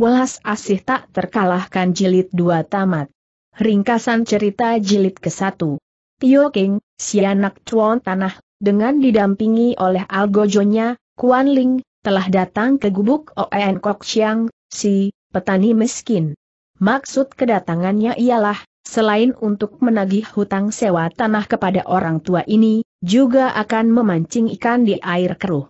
Welas Asih Tak Terkalahkan Jilid dua Tamat. Ringkasan cerita Jilid ke-1. Tio King, si anak cuan tanah, dengan didampingi oleh algojonya, Kuan Ling, telah datang ke gubuk Oen Kok Chiang, si petani miskin. Maksud kedatangannya ialah, selain untuk menagih hutang sewa tanah kepada orang tua ini, juga akan memancing ikan di air keruh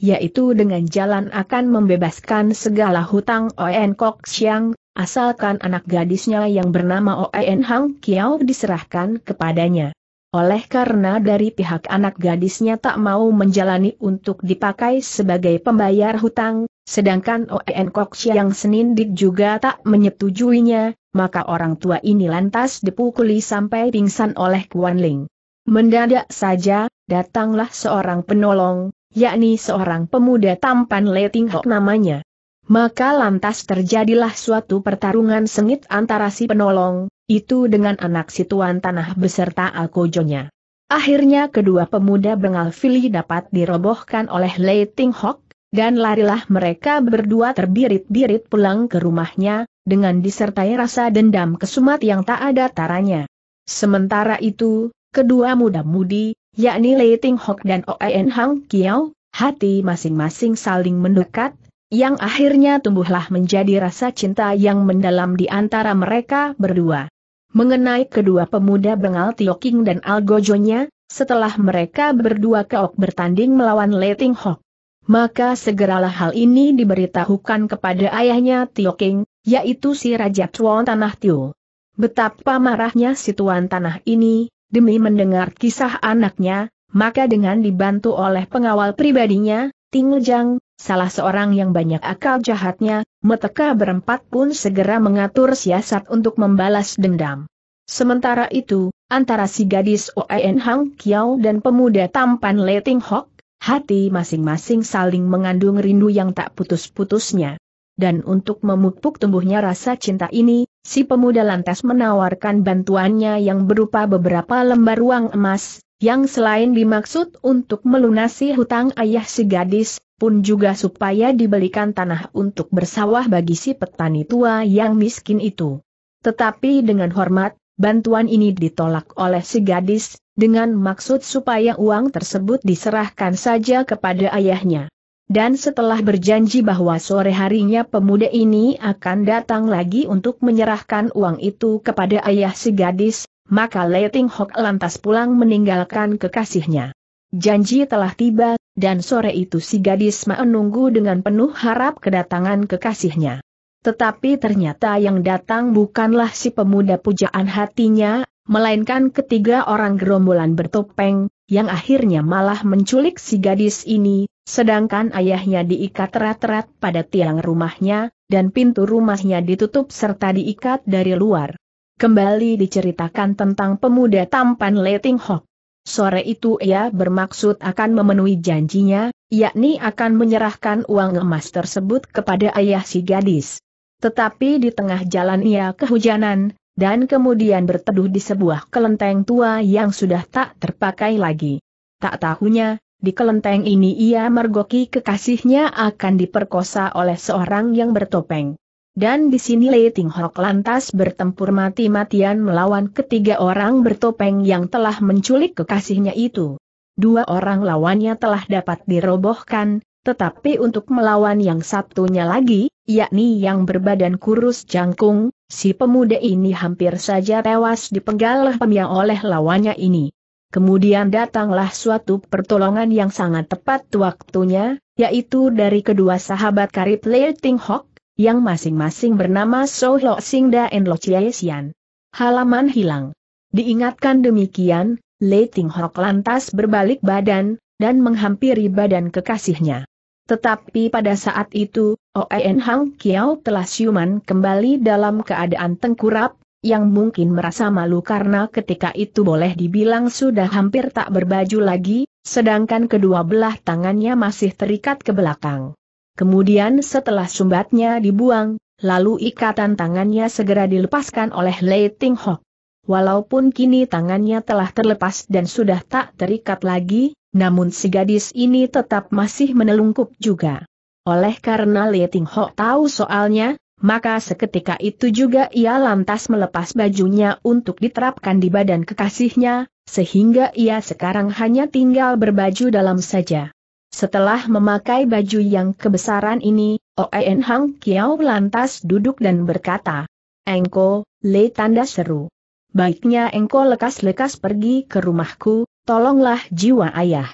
yaitu dengan jalan akan membebaskan segala hutang Oen Kok Siang asalkan anak gadisnya yang bernama Oen Hang Kiao diserahkan kepadanya. Oleh karena dari pihak anak gadisnya tak mau menjalani untuk dipakai sebagai pembayar hutang, sedangkan Oen Kok Siang Senindik juga tak menyetujuinya, maka orang tua ini lantas dipukuli sampai pingsan oleh Kuan Ling. Mendadak saja, datanglah seorang penolong, yakni seorang pemuda tampan Leting Hok namanya. Maka lantas terjadilah suatu pertarungan sengit antara si penolong, itu dengan anak si tuan tanah beserta Alkojonya. Akhirnya kedua pemuda Bengal Fili dapat dirobohkan oleh Leting Hok, dan larilah mereka berdua terbirit-birit pulang ke rumahnya, dengan disertai rasa dendam kesumat yang tak ada taranya. Sementara itu, kedua muda-mudi, yakni Lei Ting Hok dan Oen Hang Kiao, hati masing-masing saling mendekat, yang akhirnya tumbuhlah menjadi rasa cinta yang mendalam di antara mereka berdua. Mengenai kedua pemuda Bengal Tio King dan Algojonya, setelah mereka berdua keok bertanding melawan Ting Hok. Maka segeralah hal ini diberitahukan kepada ayahnya Tio King, yaitu si Raja Tuan Tanah Tio. Betapa marahnya si Tuan Tanah ini, demi mendengar kisah anaknya, maka dengan dibantu oleh pengawal pribadinya, Ting Lejang, salah seorang yang banyak akal jahatnya, Meteka berempat pun segera mengatur siasat untuk membalas dendam. Sementara itu, antara si gadis Oen Hang Kiao dan pemuda tampan Leting Hok, hati masing-masing saling mengandung rindu yang tak putus-putusnya dan untuk memupuk tumbuhnya rasa cinta ini, si pemuda lantas menawarkan bantuannya yang berupa beberapa lembar uang emas, yang selain dimaksud untuk melunasi hutang ayah si gadis, pun juga supaya dibelikan tanah untuk bersawah bagi si petani tua yang miskin itu. Tetapi dengan hormat, bantuan ini ditolak oleh si gadis, dengan maksud supaya uang tersebut diserahkan saja kepada ayahnya. Dan setelah berjanji bahwa sore harinya pemuda ini akan datang lagi untuk menyerahkan uang itu kepada ayah si gadis, maka Leiting Hok lantas pulang meninggalkan kekasihnya. Janji telah tiba, dan sore itu si gadis menunggu dengan penuh harap kedatangan kekasihnya. Tetapi ternyata yang datang bukanlah si pemuda pujaan hatinya, melainkan ketiga orang gerombolan bertopeng, yang akhirnya malah menculik si gadis ini, Sedangkan ayahnya diikat rat-rat pada tiang rumahnya, dan pintu rumahnya ditutup serta diikat dari luar. Kembali diceritakan tentang pemuda tampan Leting Hock. Sore itu ia bermaksud akan memenuhi janjinya, yakni akan menyerahkan uang emas tersebut kepada ayah si gadis. Tetapi di tengah jalan ia kehujanan, dan kemudian berteduh di sebuah kelenteng tua yang sudah tak terpakai lagi. Tak tahunya, di kelenteng ini ia mergoki kekasihnya akan diperkosa oleh seorang yang bertopeng. Dan di sini Lei Ting Hok lantas bertempur mati-matian melawan ketiga orang bertopeng yang telah menculik kekasihnya itu. Dua orang lawannya telah dapat dirobohkan, tetapi untuk melawan yang satunya lagi, yakni yang berbadan kurus jangkung, si pemuda ini hampir saja tewas dipenggal oleh lawannya ini. Kemudian datanglah suatu pertolongan yang sangat tepat waktunya, yaitu dari kedua sahabat karib Lei Ting Hok, yang masing-masing bernama So Lo Sing dan Lo Chie Xian. Halaman hilang. Diingatkan demikian, Lei Ting Hok lantas berbalik badan, dan menghampiri badan kekasihnya. Tetapi pada saat itu, Oen Hang Kiao telah siuman kembali dalam keadaan tengkurap, yang mungkin merasa malu karena ketika itu boleh dibilang sudah hampir tak berbaju lagi, sedangkan kedua belah tangannya masih terikat ke belakang. Kemudian setelah sumbatnya dibuang, lalu ikatan tangannya segera dilepaskan oleh Lei Ting Ho. Walaupun kini tangannya telah terlepas dan sudah tak terikat lagi, namun si gadis ini tetap masih menelungkup juga. Oleh karena Lei Ting Ho tahu soalnya, maka seketika itu juga ia lantas melepas bajunya untuk diterapkan di badan kekasihnya, sehingga ia sekarang hanya tinggal berbaju dalam saja. Setelah memakai baju yang kebesaran ini, Oen Hang Kiao lantas duduk dan berkata, Engko, le tanda seru. Baiknya engko lekas-lekas pergi ke rumahku, tolonglah jiwa ayah.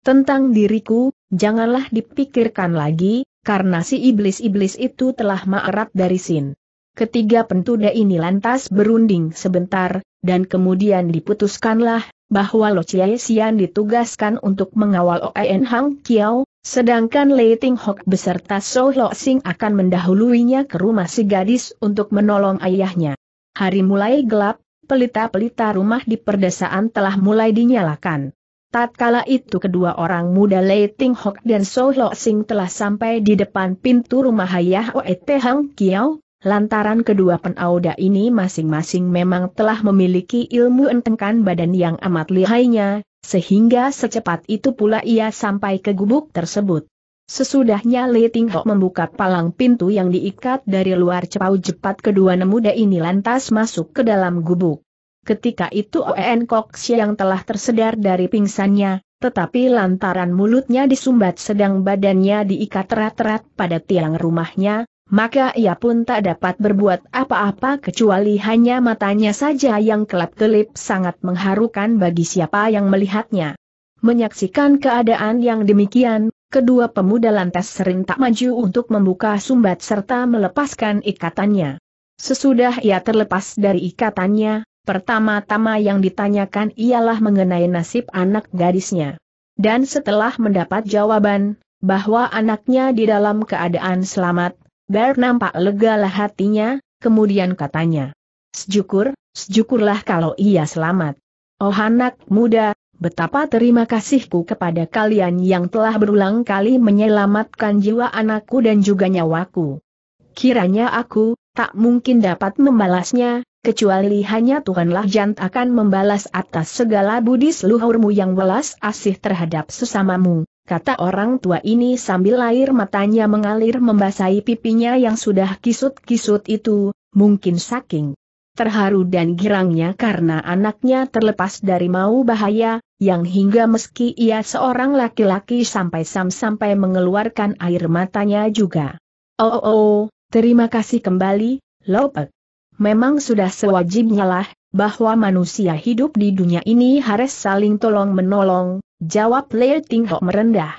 Tentang diriku, janganlah dipikirkan lagi, karena si iblis-iblis itu telah ma'arat dari Sin. Ketiga pentuda ini lantas berunding sebentar, dan kemudian diputuskanlah, bahwa Lo Chie Xian ditugaskan untuk mengawal Oen Hang Kiao, sedangkan Lei Ting Hok beserta So Lo Sing akan mendahuluinya ke rumah si gadis untuk menolong ayahnya. Hari mulai gelap, pelita-pelita rumah di perdesaan telah mulai dinyalakan. Tatkala itu kedua orang muda Lei Ting Hok dan So Lo Sing telah sampai di depan pintu rumah Hayah Te Hang Kiao, lantaran kedua penauda ini masing-masing memang telah memiliki ilmu entengkan badan yang amat lihainya, sehingga secepat itu pula ia sampai ke gubuk tersebut. Sesudahnya Lei Ting Hok membuka palang pintu yang diikat dari luar cepau cepat kedua nemuda ini lantas masuk ke dalam gubuk. Ketika itu Oen Kok yang telah tersedar dari pingsannya, tetapi lantaran mulutnya disumbat sedang badannya diikat rat-rat pada tiang rumahnya, maka ia pun tak dapat berbuat apa-apa kecuali hanya matanya saja yang kelap-kelip sangat mengharukan bagi siapa yang melihatnya. Menyaksikan keadaan yang demikian, kedua pemuda lantas sering tak maju untuk membuka sumbat serta melepaskan ikatannya. Sesudah ia terlepas dari ikatannya, Pertama-tama yang ditanyakan ialah mengenai nasib anak gadisnya. Dan setelah mendapat jawaban, bahwa anaknya di dalam keadaan selamat, Ber nampak legalah hatinya, kemudian katanya. Sejukur, sejukurlah kalau ia selamat. Oh anak muda, betapa terima kasihku kepada kalian yang telah berulang kali menyelamatkan jiwa anakku dan juga nyawaku. Kiranya aku, tak mungkin dapat membalasnya, kecuali hanya Tuhanlah Jant akan membalas atas segala budi seluhurmu yang welas asih terhadap sesamamu, kata orang tua ini sambil air matanya mengalir membasahi pipinya yang sudah kisut-kisut itu, mungkin saking terharu dan girangnya karena anaknya terlepas dari mau bahaya, yang hingga meski ia seorang laki-laki sampai sampai mengeluarkan air matanya juga. Oh, oh, oh, Terima kasih kembali, Lope. Memang sudah sewajibnya lah, bahwa manusia hidup di dunia ini harus saling tolong-menolong, jawab Lei Ting Ho merendah.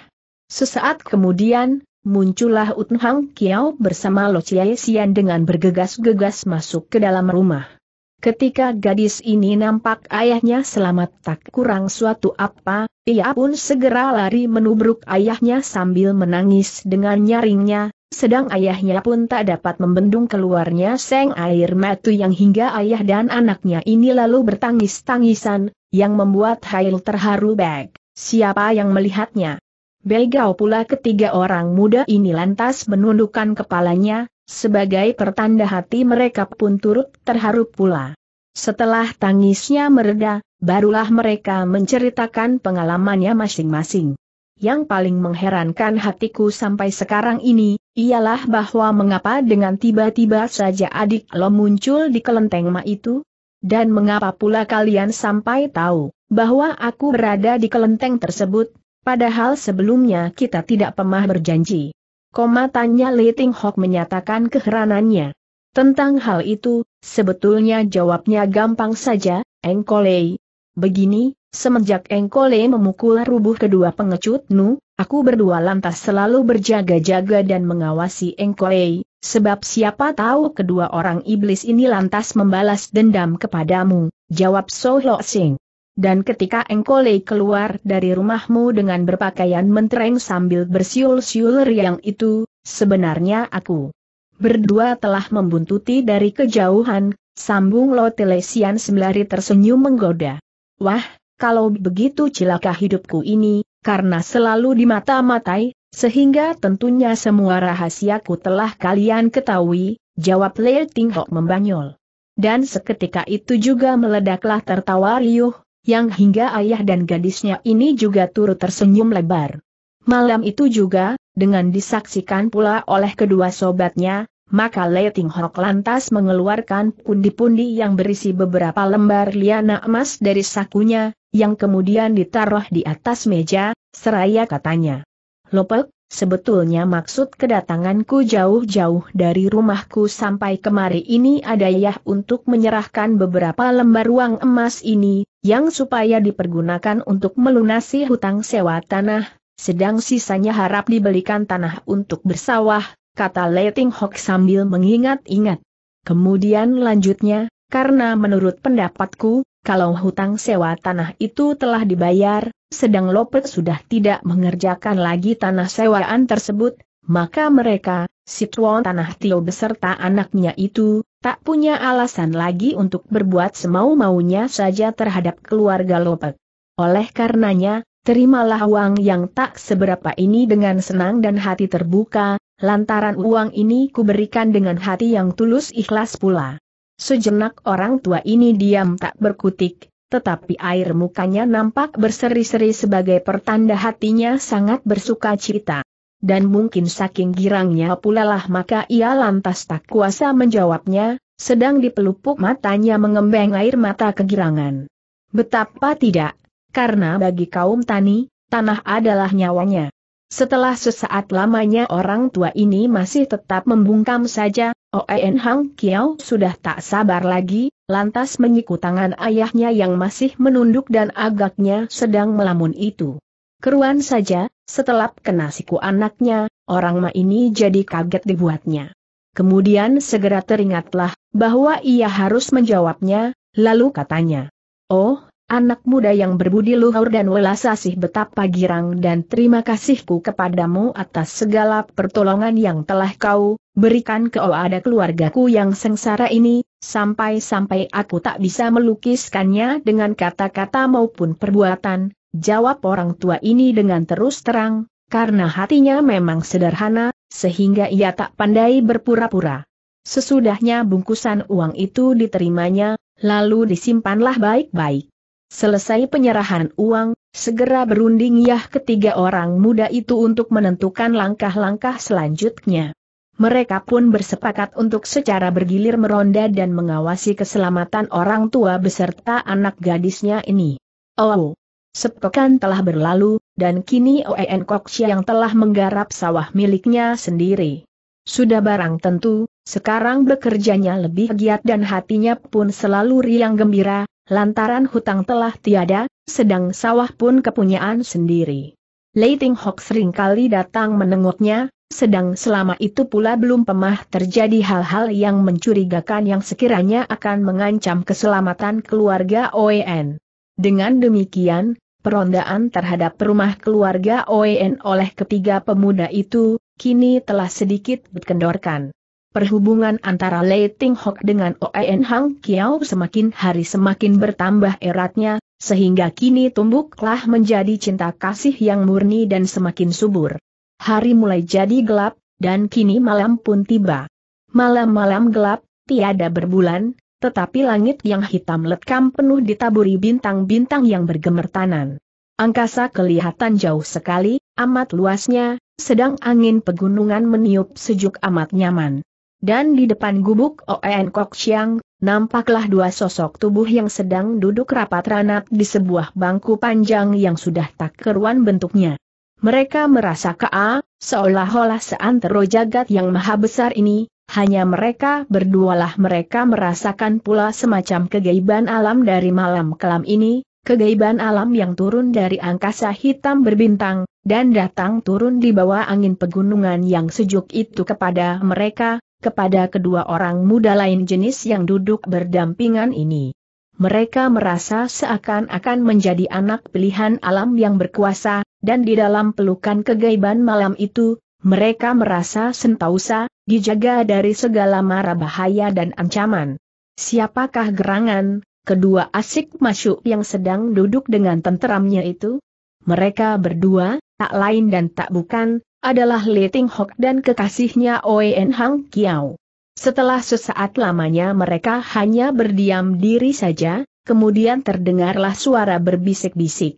Sesaat kemudian, muncullah Utn Hang Kiao bersama Lo Chie Xian dengan bergegas-gegas masuk ke dalam rumah. Ketika gadis ini nampak ayahnya selamat tak kurang suatu apa, ia pun segera lari menubruk ayahnya sambil menangis dengan nyaringnya, sedang ayahnya pun tak dapat membendung keluarnya seng air mata yang hingga ayah dan anaknya ini lalu bertangis-tangisan, yang membuat Hail terharu Beg. Siapa yang melihatnya? Begau pula ketiga orang muda ini lantas menundukkan kepalanya, sebagai pertanda hati mereka pun turut terharu pula. Setelah tangisnya mereda, barulah mereka menceritakan pengalamannya masing-masing yang paling mengherankan hatiku sampai sekarang ini, ialah bahwa mengapa dengan tiba-tiba saja adik lo muncul di kelenteng ma itu? Dan mengapa pula kalian sampai tahu bahwa aku berada di kelenteng tersebut, padahal sebelumnya kita tidak pernah berjanji? Koma tanya Ting Hok menyatakan keheranannya. Tentang hal itu, sebetulnya jawabnya gampang saja, Engkolei. Begini, Semenjak Engkole memukul rubuh kedua pengecut Nu, aku berdua lantas selalu berjaga-jaga dan mengawasi Engkole, sebab siapa tahu kedua orang iblis ini lantas membalas dendam kepadamu, jawab So Lo Sing. Dan ketika Engkole keluar dari rumahmu dengan berpakaian mentereng sambil bersiul-siul riang itu, sebenarnya aku berdua telah membuntuti dari kejauhan, sambung Lo Telesian sembari tersenyum menggoda. Wah, kalau begitu celaka hidupku ini, karena selalu dimata-matai, sehingga tentunya semua rahasiaku telah kalian ketahui, jawab Lei Ting Hok membanyol. Dan seketika itu juga meledaklah tertawa riuh, yang hingga ayah dan gadisnya ini juga turut tersenyum lebar. Malam itu juga, dengan disaksikan pula oleh kedua sobatnya, maka Ting Hok lantas mengeluarkan pundi-pundi yang berisi beberapa lembar liana emas dari sakunya, yang kemudian ditaruh di atas meja, seraya katanya. Lopek, sebetulnya maksud kedatanganku jauh-jauh dari rumahku sampai kemari ini ya untuk menyerahkan beberapa lembar uang emas ini, yang supaya dipergunakan untuk melunasi hutang sewa tanah, sedang sisanya harap dibelikan tanah untuk bersawah, kata Leting Hok sambil mengingat-ingat. Kemudian lanjutnya, karena menurut pendapatku, kalau hutang sewa tanah itu telah dibayar, sedang Lopet sudah tidak mengerjakan lagi tanah sewaan tersebut, maka mereka, si tanah Tio beserta anaknya itu, tak punya alasan lagi untuk berbuat semau-maunya saja terhadap keluarga Lopet. Oleh karenanya, terimalah uang yang tak seberapa ini dengan senang dan hati terbuka, Lantaran uang ini kuberikan dengan hati yang tulus ikhlas pula. Sejenak orang tua ini diam tak berkutik, tetapi air mukanya nampak berseri-seri sebagai pertanda hatinya sangat bersuka cita. Dan mungkin saking girangnya pula lah maka ia lantas tak kuasa menjawabnya, sedang dipelupuk matanya mengembang air mata kegirangan. Betapa tidak, karena bagi kaum tani, tanah adalah nyawanya. Setelah sesaat lamanya orang tua ini masih tetap membungkam saja, Oen Hang Kiao sudah tak sabar lagi, lantas menyiku tangan ayahnya yang masih menunduk dan agaknya sedang melamun itu. Keruan saja, setelah kena siku anaknya, orang ma ini jadi kaget dibuatnya. Kemudian segera teringatlah, bahwa ia harus menjawabnya, lalu katanya. Oh, Anak muda yang berbudi luhur dan welas asih betapa girang dan terima kasihku kepadamu atas segala pertolongan yang telah kau berikan ke ada keluargaku yang sengsara ini, sampai-sampai aku tak bisa melukiskannya dengan kata-kata maupun perbuatan, jawab orang tua ini dengan terus terang, karena hatinya memang sederhana, sehingga ia tak pandai berpura-pura. Sesudahnya bungkusan uang itu diterimanya, lalu disimpanlah baik-baik. Selesai penyerahan uang, segera berunding yah ketiga orang muda itu untuk menentukan langkah-langkah selanjutnya. Mereka pun bersepakat untuk secara bergilir meronda dan mengawasi keselamatan orang tua beserta anak gadisnya ini. Oh, sepekan telah berlalu, dan kini Oen Koksya yang telah menggarap sawah miliknya sendiri. Sudah barang tentu, sekarang bekerjanya lebih giat dan hatinya pun selalu riang gembira, lantaran hutang telah tiada, sedang sawah pun kepunyaan sendiri. Leiting Hok seringkali datang menengoknya, sedang selama itu pula belum pemah terjadi hal-hal yang mencurigakan yang sekiranya akan mengancam keselamatan keluarga OEN. Dengan demikian, perondaan terhadap rumah keluarga OEN oleh ketiga pemuda itu, kini telah sedikit berkendorkan. Perhubungan antara Lei Ting Hok dengan Oen Hang Kiao semakin hari semakin bertambah eratnya, sehingga kini tumbuklah menjadi cinta kasih yang murni dan semakin subur. Hari mulai jadi gelap, dan kini malam pun tiba. Malam-malam gelap, tiada berbulan, tetapi langit yang hitam lekam penuh ditaburi bintang-bintang yang bergemertanan. Angkasa kelihatan jauh sekali, amat luasnya, sedang angin pegunungan meniup sejuk amat nyaman. Dan di depan gubuk Oen Kok Siang, nampaklah dua sosok tubuh yang sedang duduk rapat ranap di sebuah bangku panjang yang sudah tak keruan bentuknya. Mereka merasa kea, seolah-olah seantero jagat yang maha besar ini, hanya mereka berdualah mereka merasakan pula semacam kegaiban alam dari malam kelam ini, kegaiban alam yang turun dari angkasa hitam berbintang, dan datang turun di bawah angin pegunungan yang sejuk itu kepada mereka, kepada kedua orang muda lain jenis yang duduk berdampingan ini. Mereka merasa seakan-akan menjadi anak pilihan alam yang berkuasa, dan di dalam pelukan kegaiban malam itu, mereka merasa sentausa, dijaga dari segala mara bahaya dan ancaman. Siapakah gerangan, kedua asik masyuk yang sedang duduk dengan tenteramnya itu? Mereka berdua, tak lain dan tak bukan, adalah Li Ting Hok dan kekasihnya Oen Hang Kiao. Setelah sesaat lamanya mereka hanya berdiam diri saja, kemudian terdengarlah suara berbisik-bisik.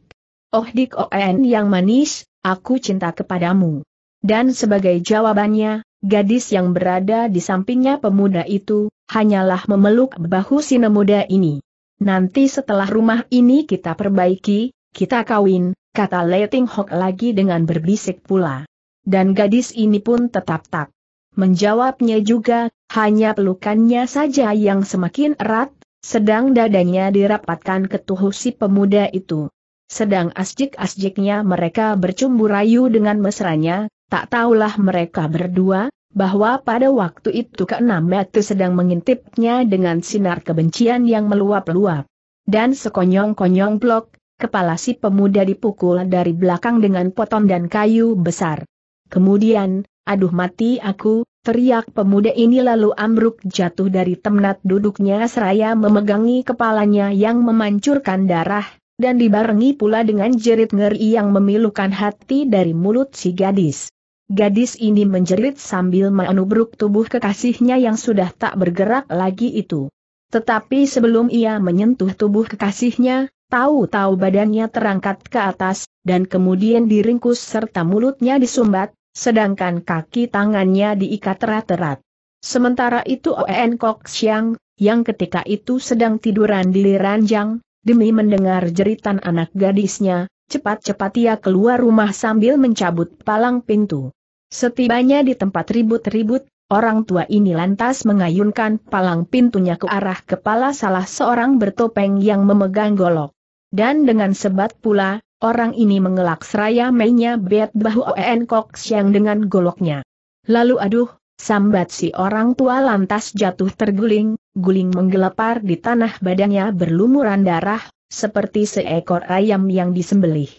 Oh dik Oen yang manis, aku cinta kepadamu. Dan sebagai jawabannya, gadis yang berada di sampingnya pemuda itu, hanyalah memeluk bahu si pemuda ini. Nanti setelah rumah ini kita perbaiki, kita kawin, kata Leting Hok lagi dengan berbisik pula. Dan gadis ini pun tetap tak. Menjawabnya juga, hanya pelukannya saja yang semakin erat, sedang dadanya dirapatkan ke tubuh si pemuda itu. Sedang asjik-asjiknya mereka bercumbu rayu dengan mesranya, tak tahulah mereka berdua, bahwa pada waktu itu keenam batu sedang mengintipnya dengan sinar kebencian yang meluap-luap. Dan sekonyong-konyong blok, kepala si pemuda dipukul dari belakang dengan potong dan kayu besar. Kemudian, aduh mati aku, teriak pemuda ini lalu ambruk jatuh dari temnat duduknya seraya memegangi kepalanya yang memancurkan darah, dan dibarengi pula dengan jerit ngeri yang memilukan hati dari mulut si gadis. Gadis ini menjerit sambil menubruk tubuh kekasihnya yang sudah tak bergerak lagi itu. Tetapi sebelum ia menyentuh tubuh kekasihnya, tahu-tahu badannya terangkat ke atas, dan kemudian diringkus serta mulutnya disumbat, sedangkan kaki tangannya diikat erat-erat. Sementara itu Oen Kok Siang, yang ketika itu sedang tiduran di ranjang, demi mendengar jeritan anak gadisnya, cepat-cepat ia keluar rumah sambil mencabut palang pintu. Setibanya di tempat ribut-ribut, orang tua ini lantas mengayunkan palang pintunya ke arah kepala salah seorang bertopeng yang memegang golok. Dan dengan sebat pula, Orang ini mengelak seraya mainnya bet bahu En Kok Siang dengan goloknya. Lalu aduh, sambat si orang tua lantas jatuh terguling, guling menggelepar di tanah badannya berlumuran darah, seperti seekor ayam yang disembelih.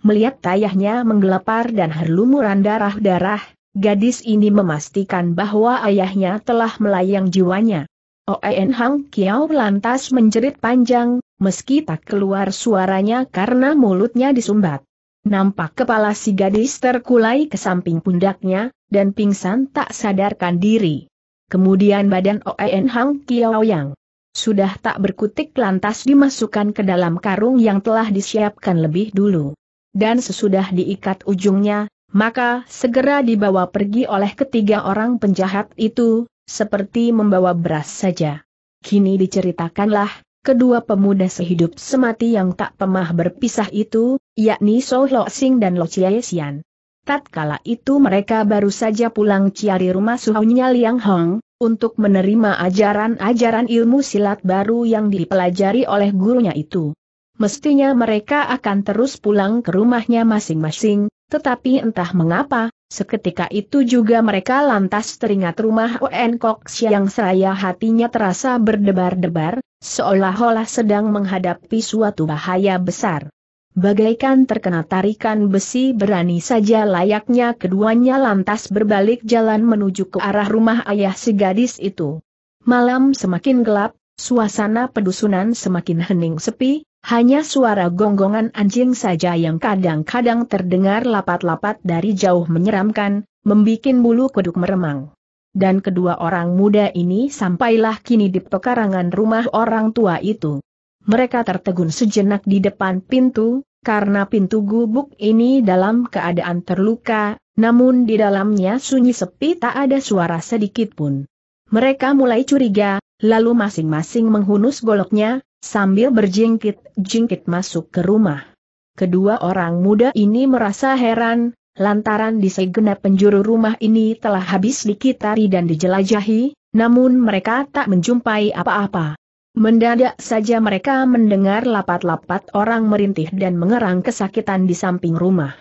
Melihat ayahnya menggelepar dan berlumuran darah-darah, gadis ini memastikan bahwa ayahnya telah melayang jiwanya. Oen Hang Kiao lantas menjerit panjang, meski tak keluar suaranya karena mulutnya disumbat. Nampak kepala si gadis terkulai ke samping pundaknya, dan pingsan tak sadarkan diri. Kemudian badan Oen Hang Kiao yang sudah tak berkutik lantas dimasukkan ke dalam karung yang telah disiapkan lebih dulu. Dan sesudah diikat ujungnya, maka segera dibawa pergi oleh ketiga orang penjahat itu, seperti membawa beras saja. Kini diceritakanlah, kedua pemuda sehidup semati yang tak pemah berpisah itu, yakni So Lo Sing dan Lo Chie Xian. Tatkala itu mereka baru saja pulang ciari rumah suhunya Liang Hong, untuk menerima ajaran-ajaran ilmu silat baru yang dipelajari oleh gurunya itu. Mestinya mereka akan terus pulang ke rumahnya masing-masing, tetapi entah mengapa, Seketika itu juga mereka lantas teringat rumah O.N. Kok yang seraya hatinya terasa berdebar-debar, seolah-olah sedang menghadapi suatu bahaya besar. Bagaikan terkena tarikan besi berani saja layaknya keduanya lantas berbalik jalan menuju ke arah rumah ayah si gadis itu. Malam semakin gelap, suasana pedusunan semakin hening sepi, hanya suara gonggongan anjing saja yang kadang-kadang terdengar lapat-lapat dari jauh menyeramkan, membikin bulu kuduk meremang. Dan kedua orang muda ini sampailah kini di pekarangan rumah orang tua itu. Mereka tertegun sejenak di depan pintu, karena pintu gubuk ini dalam keadaan terluka, namun di dalamnya sunyi sepi tak ada suara sedikit pun. Mereka mulai curiga, lalu masing-masing menghunus goloknya, Sambil berjingkit-jingkit masuk ke rumah. Kedua orang muda ini merasa heran, lantaran di segenap penjuru rumah ini telah habis dikitari dan dijelajahi, namun mereka tak menjumpai apa-apa. Mendadak saja mereka mendengar lapat-lapat orang merintih dan mengerang kesakitan di samping rumah.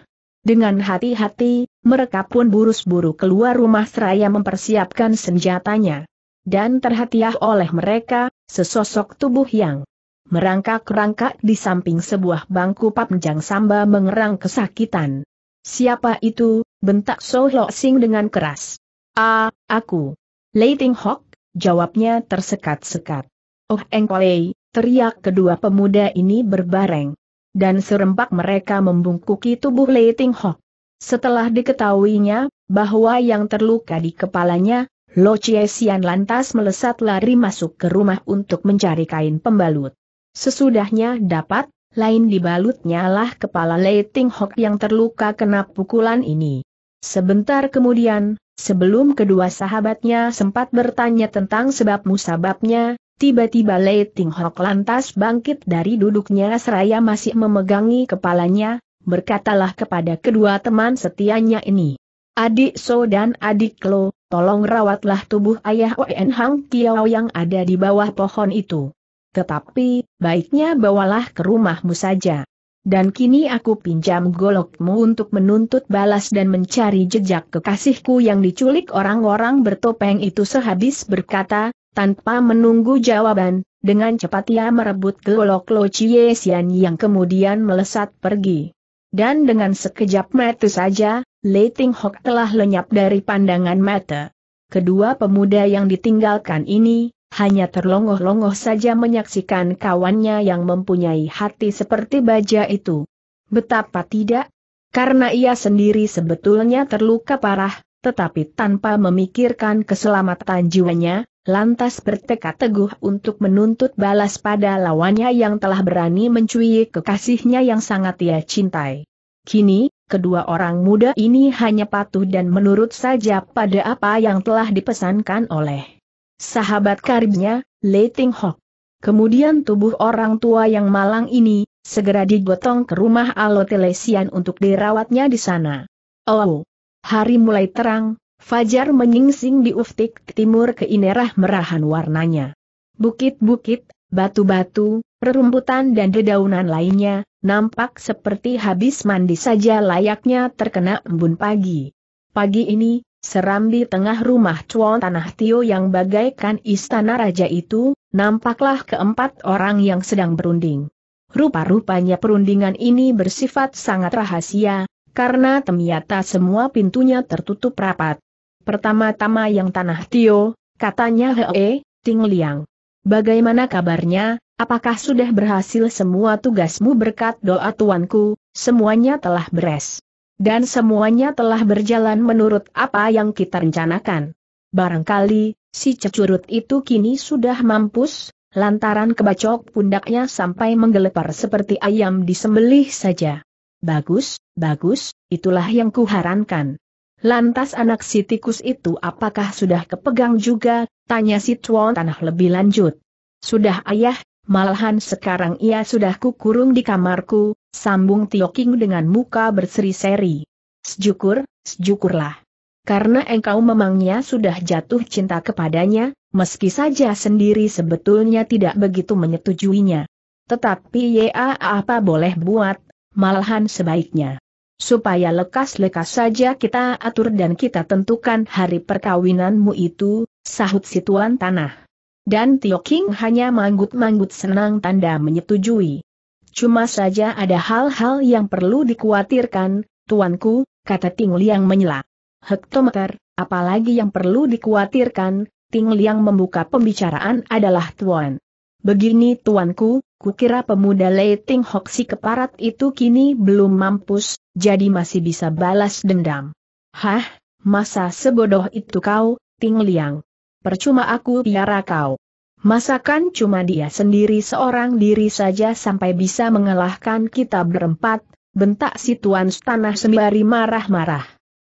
Dengan hati-hati, mereka pun buru-buru keluar rumah seraya mempersiapkan senjatanya. Dan terhatiah oleh mereka, sesosok tubuh yang merangkak-rangkak di samping sebuah bangku Papjang Samba mengerang kesakitan. Siapa itu? bentak So Lo Sing dengan keras. Ah, aku. Leiting Hok, jawabnya tersekat-sekat. Oh Eng Kolei, teriak kedua pemuda ini berbareng. Dan serempak mereka membungkuki tubuh Leiting Hok. Setelah diketahuinya, bahwa yang terluka di kepalanya, Lo Chie Sian lantas melesat lari masuk ke rumah untuk mencari kain pembalut. Sesudahnya dapat, lain dibalutnya lah kepala Lei Ting Hok yang terluka kena pukulan ini. Sebentar kemudian, sebelum kedua sahabatnya sempat bertanya tentang sebab musababnya, tiba-tiba Lei Ting Hok lantas bangkit dari duduknya seraya masih memegangi kepalanya, berkatalah kepada kedua teman setianya ini. Adik So dan adik Lo, tolong rawatlah tubuh ayah Oen Hang Kiao yang ada di bawah pohon itu. Tetapi, baiknya bawalah ke rumahmu saja. Dan kini aku pinjam golokmu untuk menuntut balas dan mencari jejak kekasihku yang diculik orang-orang bertopeng itu sehabis berkata, tanpa menunggu jawaban, dengan cepat ia merebut golok Lo Chie Xian yang kemudian melesat pergi. Dan dengan sekejap mata saja, Lei Ting Hok telah lenyap dari pandangan mata. Kedua pemuda yang ditinggalkan ini, hanya terlongoh-longoh saja menyaksikan kawannya yang mempunyai hati seperti baja itu. Betapa tidak? Karena ia sendiri sebetulnya terluka parah, tetapi tanpa memikirkan keselamatan jiwanya, lantas bertekad teguh untuk menuntut balas pada lawannya yang telah berani menculik kekasihnya yang sangat ia cintai. Kini, kedua orang muda ini hanya patuh dan menurut saja pada apa yang telah dipesankan oleh sahabat karibnya, Leting Hok. Kemudian tubuh orang tua yang malang ini, segera digotong ke rumah Alotelesian untuk dirawatnya di sana. Oh, hari mulai terang, Fajar menyingsing di uftik timur ke inerah merahan warnanya. Bukit-bukit, batu-batu, rerumputan dan dedaunan lainnya, nampak seperti habis mandi saja layaknya terkena embun pagi. Pagi ini, Serambi tengah rumah cuan tanah Tio yang bagaikan istana raja itu, nampaklah keempat orang yang sedang berunding. Rupa-rupanya perundingan ini bersifat sangat rahasia, karena ternyata semua pintunya tertutup rapat. Pertama-tama yang tanah Tio, katanya Hee, Ting Liang. Bagaimana kabarnya, apakah sudah berhasil semua tugasmu berkat doa tuanku, semuanya telah beres. Dan semuanya telah berjalan menurut apa yang kita rencanakan. Barangkali, si cecurut itu kini sudah mampus, lantaran kebacok pundaknya sampai menggelepar seperti ayam disembelih saja. Bagus, bagus, itulah yang kuharankan. Lantas anak si tikus itu apakah sudah kepegang juga, tanya si tuan tanah lebih lanjut. Sudah ayah, malahan sekarang ia sudah kukurung di kamarku, sambung Tio King dengan muka berseri-seri. Sejukur, sejukurlah. Karena engkau memangnya sudah jatuh cinta kepadanya, meski saja sendiri sebetulnya tidak begitu menyetujuinya. Tetapi ya apa boleh buat, malahan sebaiknya. Supaya lekas-lekas saja kita atur dan kita tentukan hari perkawinanmu itu, sahut si tuan tanah. Dan Tio King hanya manggut-manggut senang tanda menyetujui. Cuma saja ada hal-hal yang perlu dikhawatirkan, tuanku, kata Ting Liang menyela. Hektometer, apalagi yang perlu dikhawatirkan, Ting Liang membuka pembicaraan adalah tuan. Begini tuanku, kukira pemuda Lei Ting Hoksi keparat itu kini belum mampus, jadi masih bisa balas dendam. Hah, masa sebodoh itu kau, Ting Liang? percuma aku piara kau. Masakan cuma dia sendiri seorang diri saja sampai bisa mengalahkan kita berempat, bentak si Tuan Stanah sembari marah-marah.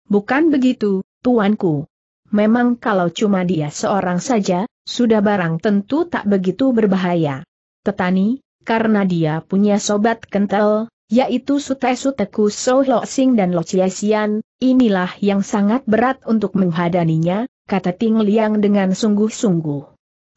Bukan begitu, Tuanku. Memang kalau cuma dia seorang saja, sudah barang tentu tak begitu berbahaya. Tetani, karena dia punya sobat kental, yaitu Sute-Suteku Soh Lo Sing dan Lo Chiesian, inilah yang sangat berat untuk menghadaninya, kata Ting Liang dengan sungguh-sungguh.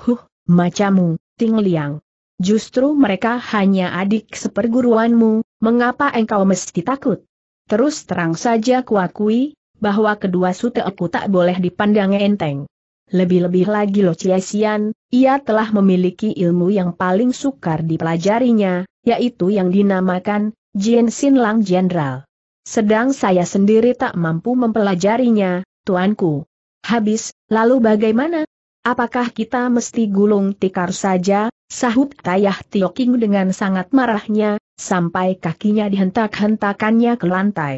Huh, macammu, Ting Liang. Justru mereka hanya adik seperguruanmu, mengapa engkau mesti takut? Terus terang saja kuakui, bahwa kedua sute aku tak boleh dipandang enteng. Lebih-lebih lagi Lo Ciesian, ia telah memiliki ilmu yang paling sukar dipelajarinya, yaitu yang dinamakan Sin Lang Jenderal. Sedang saya sendiri tak mampu mempelajarinya, tuanku. Habis, lalu bagaimana? Apakah kita mesti gulung tikar saja, sahut Tayah Tioking dengan sangat marahnya, sampai kakinya dihentak-hentakannya ke lantai.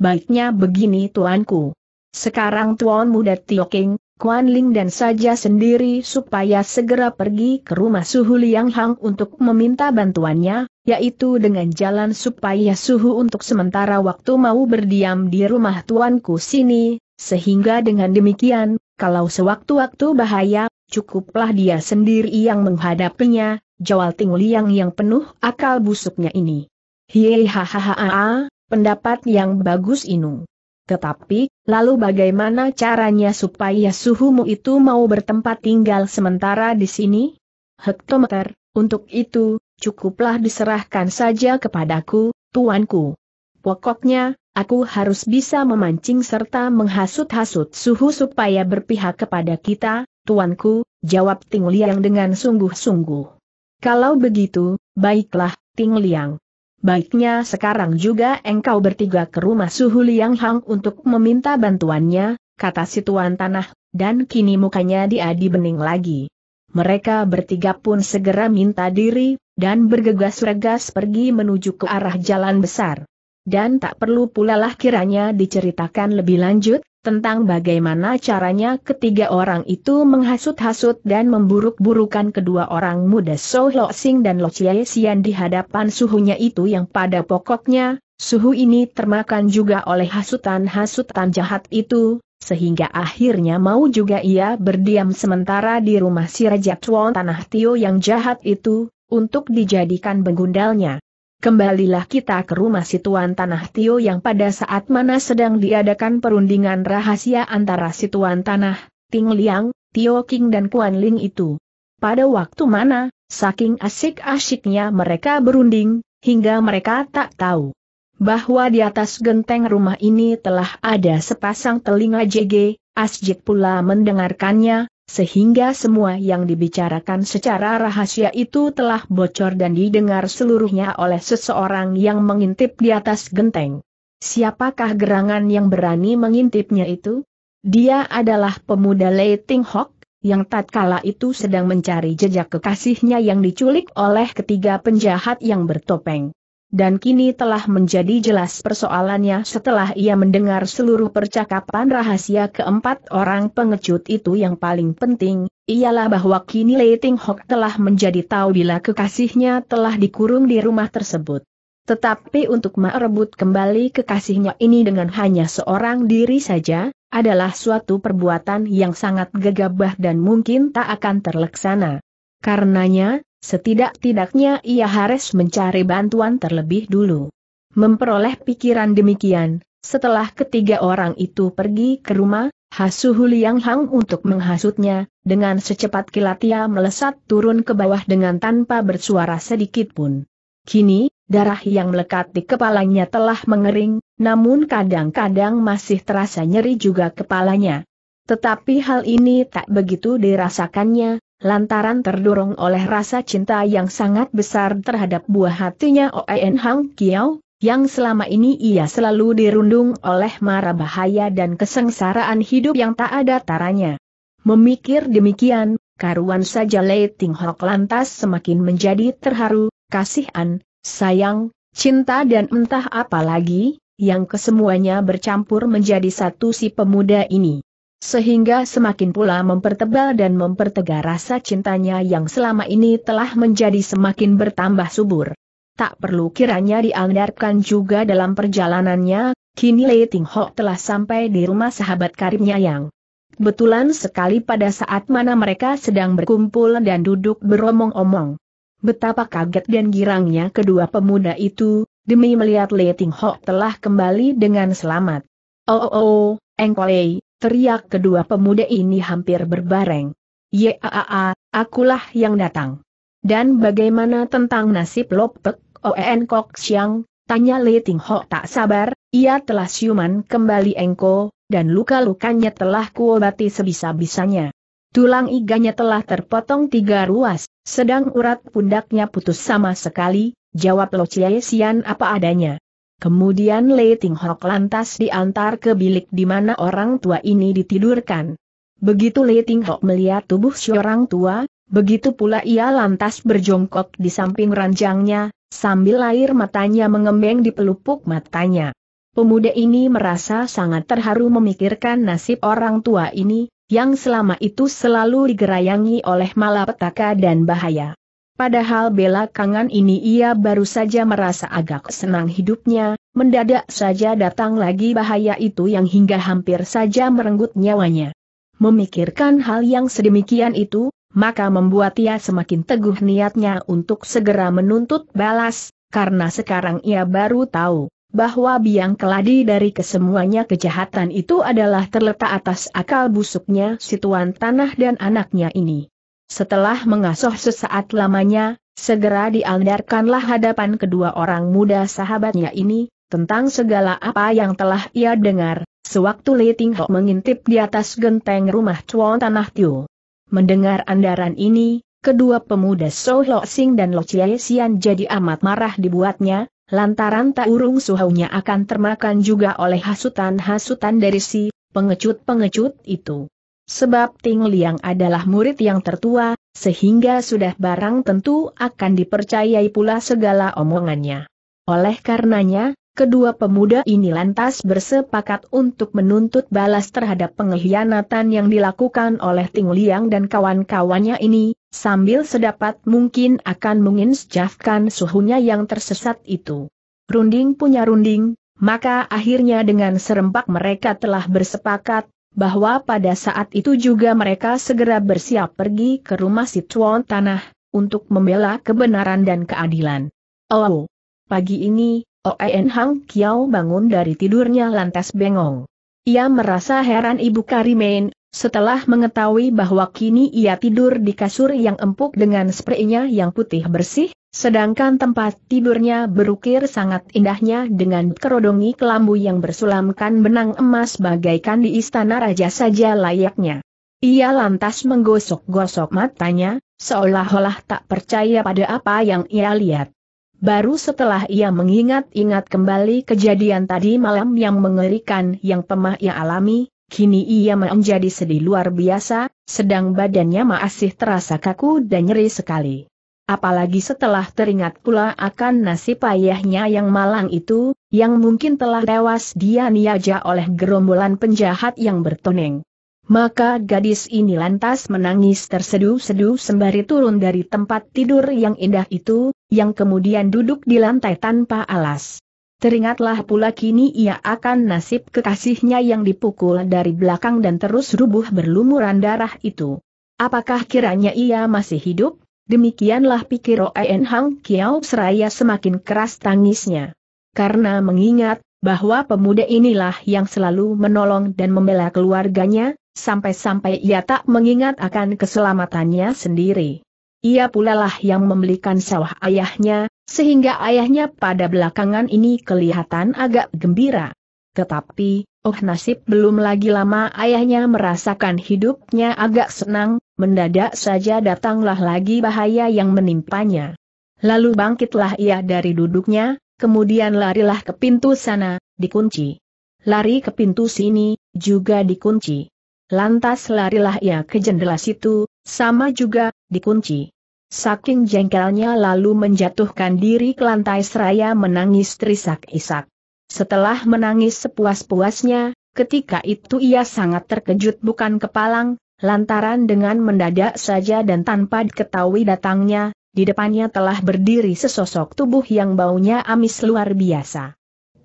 Baiknya begini tuanku. Sekarang tuan muda Tioking, Kuan Ling dan saja sendiri supaya segera pergi ke rumah Suhu Liang Hang untuk meminta bantuannya, yaitu dengan jalan supaya Suhu untuk sementara waktu mau berdiam di rumah tuanku sini, sehingga dengan demikian, kalau sewaktu-waktu bahaya, cukuplah dia sendiri yang menghadapinya, Jawal tingliang yang penuh akal busuknya ini. Hahaha, pendapat yang bagus ini. Tetapi, lalu bagaimana caranya supaya suhumu itu mau bertempat tinggal sementara di sini? Hektometer, untuk itu, cukuplah diserahkan saja kepadaku, tuanku. Pokoknya, aku harus bisa memancing serta menghasut-hasut suhu supaya berpihak kepada kita, tuanku, jawab Ting Liang dengan sungguh-sungguh. Kalau begitu, baiklah, Ting Liang. Baiknya sekarang juga engkau bertiga ke rumah Suhu Liang Hang untuk meminta bantuannya, kata si tuan tanah, dan kini mukanya diadi bening lagi. Mereka bertiga pun segera minta diri, dan bergegas-regas pergi menuju ke arah jalan besar dan tak perlu pula lah kiranya diceritakan lebih lanjut, tentang bagaimana caranya ketiga orang itu menghasut-hasut dan memburuk-burukan kedua orang muda So Lo Sing dan Lo Chie Sian di hadapan suhunya itu yang pada pokoknya, suhu ini termakan juga oleh hasutan-hasutan jahat itu, sehingga akhirnya mau juga ia berdiam sementara di rumah si Raja Tuan Tanah Tio yang jahat itu, untuk dijadikan begundalnya. Kembalilah kita ke rumah si Tuan Tanah Tio yang pada saat mana sedang diadakan perundingan rahasia antara si Tuan Tanah, Ting Liang, Tio King dan Kuan Ling itu. Pada waktu mana, saking asik-asiknya mereka berunding, hingga mereka tak tahu bahwa di atas genteng rumah ini telah ada sepasang telinga JG, Asjid pula mendengarkannya, sehingga semua yang dibicarakan secara rahasia itu telah bocor dan didengar seluruhnya oleh seseorang yang mengintip di atas genteng. Siapakah gerangan yang berani mengintipnya itu? Dia adalah pemuda Lei Ting Hok, yang tatkala itu sedang mencari jejak kekasihnya yang diculik oleh ketiga penjahat yang bertopeng dan kini telah menjadi jelas persoalannya setelah ia mendengar seluruh percakapan rahasia keempat orang pengecut itu yang paling penting, ialah bahwa kini Lei Ting Hok telah menjadi tahu bila kekasihnya telah dikurung di rumah tersebut. Tetapi untuk merebut kembali kekasihnya ini dengan hanya seorang diri saja, adalah suatu perbuatan yang sangat gegabah dan mungkin tak akan terlaksana. Karenanya, Setidak-tidaknya ia harus mencari bantuan terlebih dulu. Memperoleh pikiran demikian, setelah ketiga orang itu pergi ke rumah, Hasuhu Liang Hang untuk menghasutnya, dengan secepat kilat ia melesat turun ke bawah dengan tanpa bersuara sedikit pun. Kini, darah yang melekat di kepalanya telah mengering, namun kadang-kadang masih terasa nyeri juga kepalanya. Tetapi hal ini tak begitu dirasakannya, Lantaran terdorong oleh rasa cinta yang sangat besar terhadap buah hatinya Oen Hang Kiao, yang selama ini ia selalu dirundung oleh mara bahaya dan kesengsaraan hidup yang tak ada taranya. Memikir demikian, karuan saja Lei Ting Hok lantas semakin menjadi terharu, kasihan, sayang, cinta dan entah apa lagi, yang kesemuanya bercampur menjadi satu si pemuda ini sehingga semakin pula mempertebal dan mempertegar rasa cintanya yang selama ini telah menjadi semakin bertambah subur. Tak perlu kiranya dianggarkan juga dalam perjalanannya, kini Lei Ting Ho telah sampai di rumah sahabat karibnya yang betulan sekali pada saat mana mereka sedang berkumpul dan duduk beromong-omong. Betapa kaget dan girangnya kedua pemuda itu, demi melihat Lei Ting Ho telah kembali dengan selamat. Oh oh oh, Engkolei, teriak kedua pemuda ini hampir berbareng. Yaa, akulah yang datang. Dan bagaimana tentang nasib Lopek, Oen Kok Siang, tanya Li Ting Ho tak sabar, ia telah siuman kembali engko, dan luka-lukanya telah kuobati sebisa-bisanya. Tulang iganya telah terpotong tiga ruas, sedang urat pundaknya putus sama sekali, jawab Lo Chie Sian apa adanya. Kemudian Leiting Hok lantas diantar ke bilik di mana orang tua ini ditidurkan. Begitu Leiting Hok melihat tubuh si orang tua, begitu pula ia lantas berjongkok di samping ranjangnya, sambil air matanya mengembeng di pelupuk matanya. Pemuda ini merasa sangat terharu memikirkan nasib orang tua ini, yang selama itu selalu digerayangi oleh malapetaka dan bahaya. Padahal belakangan ini ia baru saja merasa agak senang hidupnya, mendadak saja datang lagi bahaya itu yang hingga hampir saja merenggut nyawanya. Memikirkan hal yang sedemikian itu, maka membuat ia semakin teguh niatnya untuk segera menuntut balas, karena sekarang ia baru tahu bahwa biang keladi dari kesemuanya kejahatan itu adalah terletak atas akal busuknya si tuan tanah dan anaknya ini. Setelah mengasuh sesaat lamanya, segera dialdarkanlah hadapan kedua orang muda sahabatnya ini, tentang segala apa yang telah ia dengar, sewaktu Li Ho mengintip di atas genteng rumah Chuan Tanah Tiu. Mendengar andaran ini, kedua pemuda So Lo Sing dan Lo Chie Sian jadi amat marah dibuatnya, lantaran tak urung suhunya akan termakan juga oleh hasutan-hasutan dari si pengecut-pengecut itu. Sebab Ting Liang adalah murid yang tertua, sehingga sudah barang tentu akan dipercayai pula segala omongannya. Oleh karenanya, kedua pemuda ini lantas bersepakat untuk menuntut balas terhadap pengkhianatan yang dilakukan oleh Ting Liang dan kawan-kawannya ini, sambil sedapat mungkin akan menginsjafkan suhunya yang tersesat itu. Runding punya runding, maka akhirnya dengan serempak mereka telah bersepakat, bahwa pada saat itu juga mereka segera bersiap pergi ke rumah si tuan tanah, untuk membela kebenaran dan keadilan. Oh, pagi ini, Oen oh Hang Kiao bangun dari tidurnya lantas bengong. Ia merasa heran Ibu Karimen, setelah mengetahui bahwa kini ia tidur di kasur yang empuk dengan spraynya yang putih bersih, sedangkan tempat tidurnya berukir sangat indahnya dengan kerodongi kelambu yang bersulamkan benang emas bagaikan di istana raja saja layaknya. Ia lantas menggosok-gosok matanya, seolah-olah tak percaya pada apa yang ia lihat. Baru setelah ia mengingat-ingat kembali kejadian tadi malam yang mengerikan yang pemah ia alami, Kini ia menjadi sedih luar biasa, sedang badannya masih terasa kaku dan nyeri sekali. Apalagi setelah teringat pula akan nasib ayahnya yang malang itu, yang mungkin telah tewas dia niaja oleh gerombolan penjahat yang bertoneng. Maka gadis ini lantas menangis terseduh-seduh sembari turun dari tempat tidur yang indah itu, yang kemudian duduk di lantai tanpa alas. Teringatlah pula kini ia akan nasib kekasihnya yang dipukul dari belakang dan terus rubuh berlumuran darah itu. Apakah kiranya ia masih hidup? Demikianlah pikir Oen Hang Kiao seraya semakin keras tangisnya. Karena mengingat bahwa pemuda inilah yang selalu menolong dan membela keluarganya, sampai-sampai ia tak mengingat akan keselamatannya sendiri. Ia pula lah yang membelikan sawah ayahnya, sehingga ayahnya pada belakangan ini kelihatan agak gembira. Tetapi, oh nasib belum lagi lama ayahnya merasakan hidupnya agak senang, mendadak saja datanglah lagi bahaya yang menimpanya. Lalu bangkitlah ia dari duduknya, kemudian larilah ke pintu sana, dikunci. Lari ke pintu sini, juga dikunci. Lantas larilah ia ke jendela situ, sama juga, dikunci. Saking jengkelnya lalu menjatuhkan diri ke lantai seraya menangis terisak-isak. Setelah menangis sepuas-puasnya, ketika itu ia sangat terkejut bukan kepalang, lantaran dengan mendadak saja dan tanpa diketahui datangnya, di depannya telah berdiri sesosok tubuh yang baunya amis luar biasa.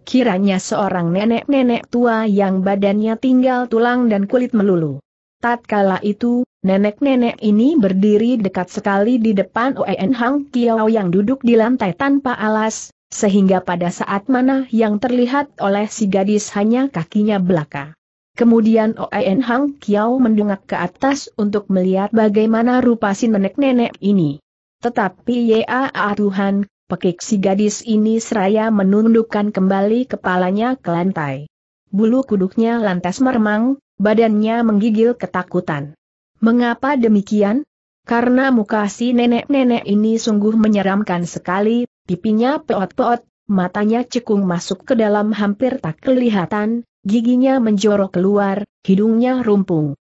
Kiranya seorang nenek-nenek tua yang badannya tinggal tulang dan kulit melulu. Tatkala itu, nenek-nenek ini berdiri dekat sekali di depan Oen Hang Kiao yang duduk di lantai tanpa alas, sehingga pada saat mana yang terlihat oleh si gadis hanya kakinya belaka. Kemudian Oen Hang Kiao mendongak ke atas untuk melihat bagaimana rupa si nenek-nenek ini. Tetapi ya Tuhan, pekik si gadis ini seraya menundukkan kembali kepalanya ke lantai. Bulu kuduknya lantas meremang, Badannya menggigil ketakutan. Mengapa demikian? Karena muka si nenek-nenek ini sungguh menyeramkan sekali, pipinya peot-peot, matanya cekung masuk ke dalam hampir tak kelihatan, giginya menjorok keluar, hidungnya rumpung.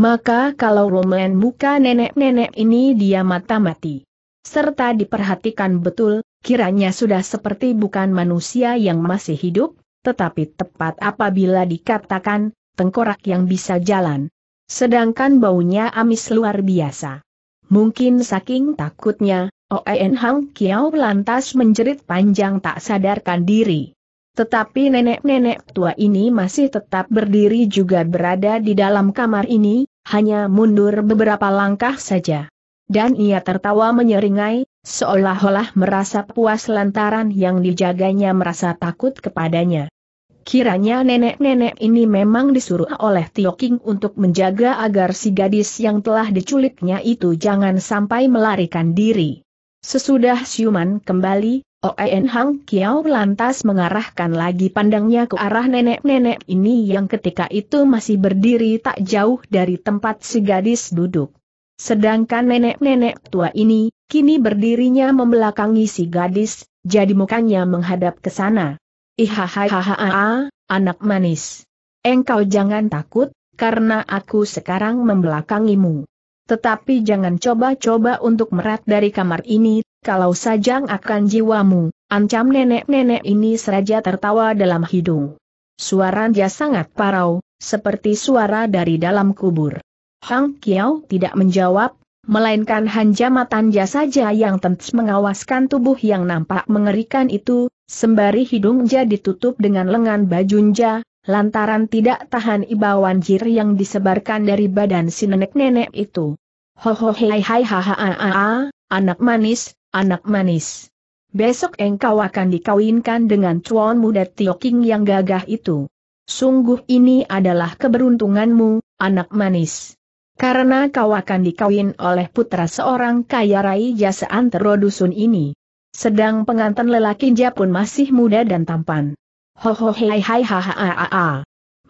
Maka kalau romen muka nenek-nenek ini dia mata-mati. Serta diperhatikan betul, kiranya sudah seperti bukan manusia yang masih hidup, tetapi tepat apabila dikatakan, tengkorak yang bisa jalan. Sedangkan baunya amis luar biasa. Mungkin saking takutnya, Oen Hang Kiao lantas menjerit panjang tak sadarkan diri. Tetapi nenek-nenek tua ini masih tetap berdiri juga berada di dalam kamar ini, hanya mundur beberapa langkah saja. Dan ia tertawa menyeringai, seolah-olah merasa puas lantaran yang dijaganya merasa takut kepadanya. Kiranya nenek-nenek ini memang disuruh oleh Tio King untuk menjaga agar si gadis yang telah diculiknya itu jangan sampai melarikan diri. Sesudah siuman kembali, Oen Hang Kiao lantas mengarahkan lagi pandangnya ke arah nenek-nenek ini yang ketika itu masih berdiri tak jauh dari tempat si gadis duduk. Sedangkan nenek-nenek tua ini, kini berdirinya membelakangi si gadis, jadi mukanya menghadap ke sana. Ihahahaha, anak manis. Engkau jangan takut, karena aku sekarang membelakangimu. Tetapi jangan coba-coba untuk merat dari kamar ini, kalau sajang akan jiwamu, ancam nenek-nenek ini seraja tertawa dalam hidung. Suara Suaranya sangat parau, seperti suara dari dalam kubur. Hang Kiao tidak menjawab, melainkan hanya matanya saja yang tentu mengawaskan tubuh yang nampak mengerikan itu, Sembari hidung hidungnya ditutup dengan lengan bajunja, lantaran tidak tahan ibawan jir yang disebarkan dari badan si nenek-nenek itu. Hohohei hai ha ha ha anak manis, anak manis. Besok engkau akan dikawinkan dengan cuan muda Tioking yang gagah itu. Sungguh ini adalah keberuntunganmu, anak manis. Karena kau akan dikawin oleh putra seorang kaya raja seantero dusun ini. Sedang pengantin lelaki India pun masih muda dan tampan. Ho ho hei hai ha ha a a.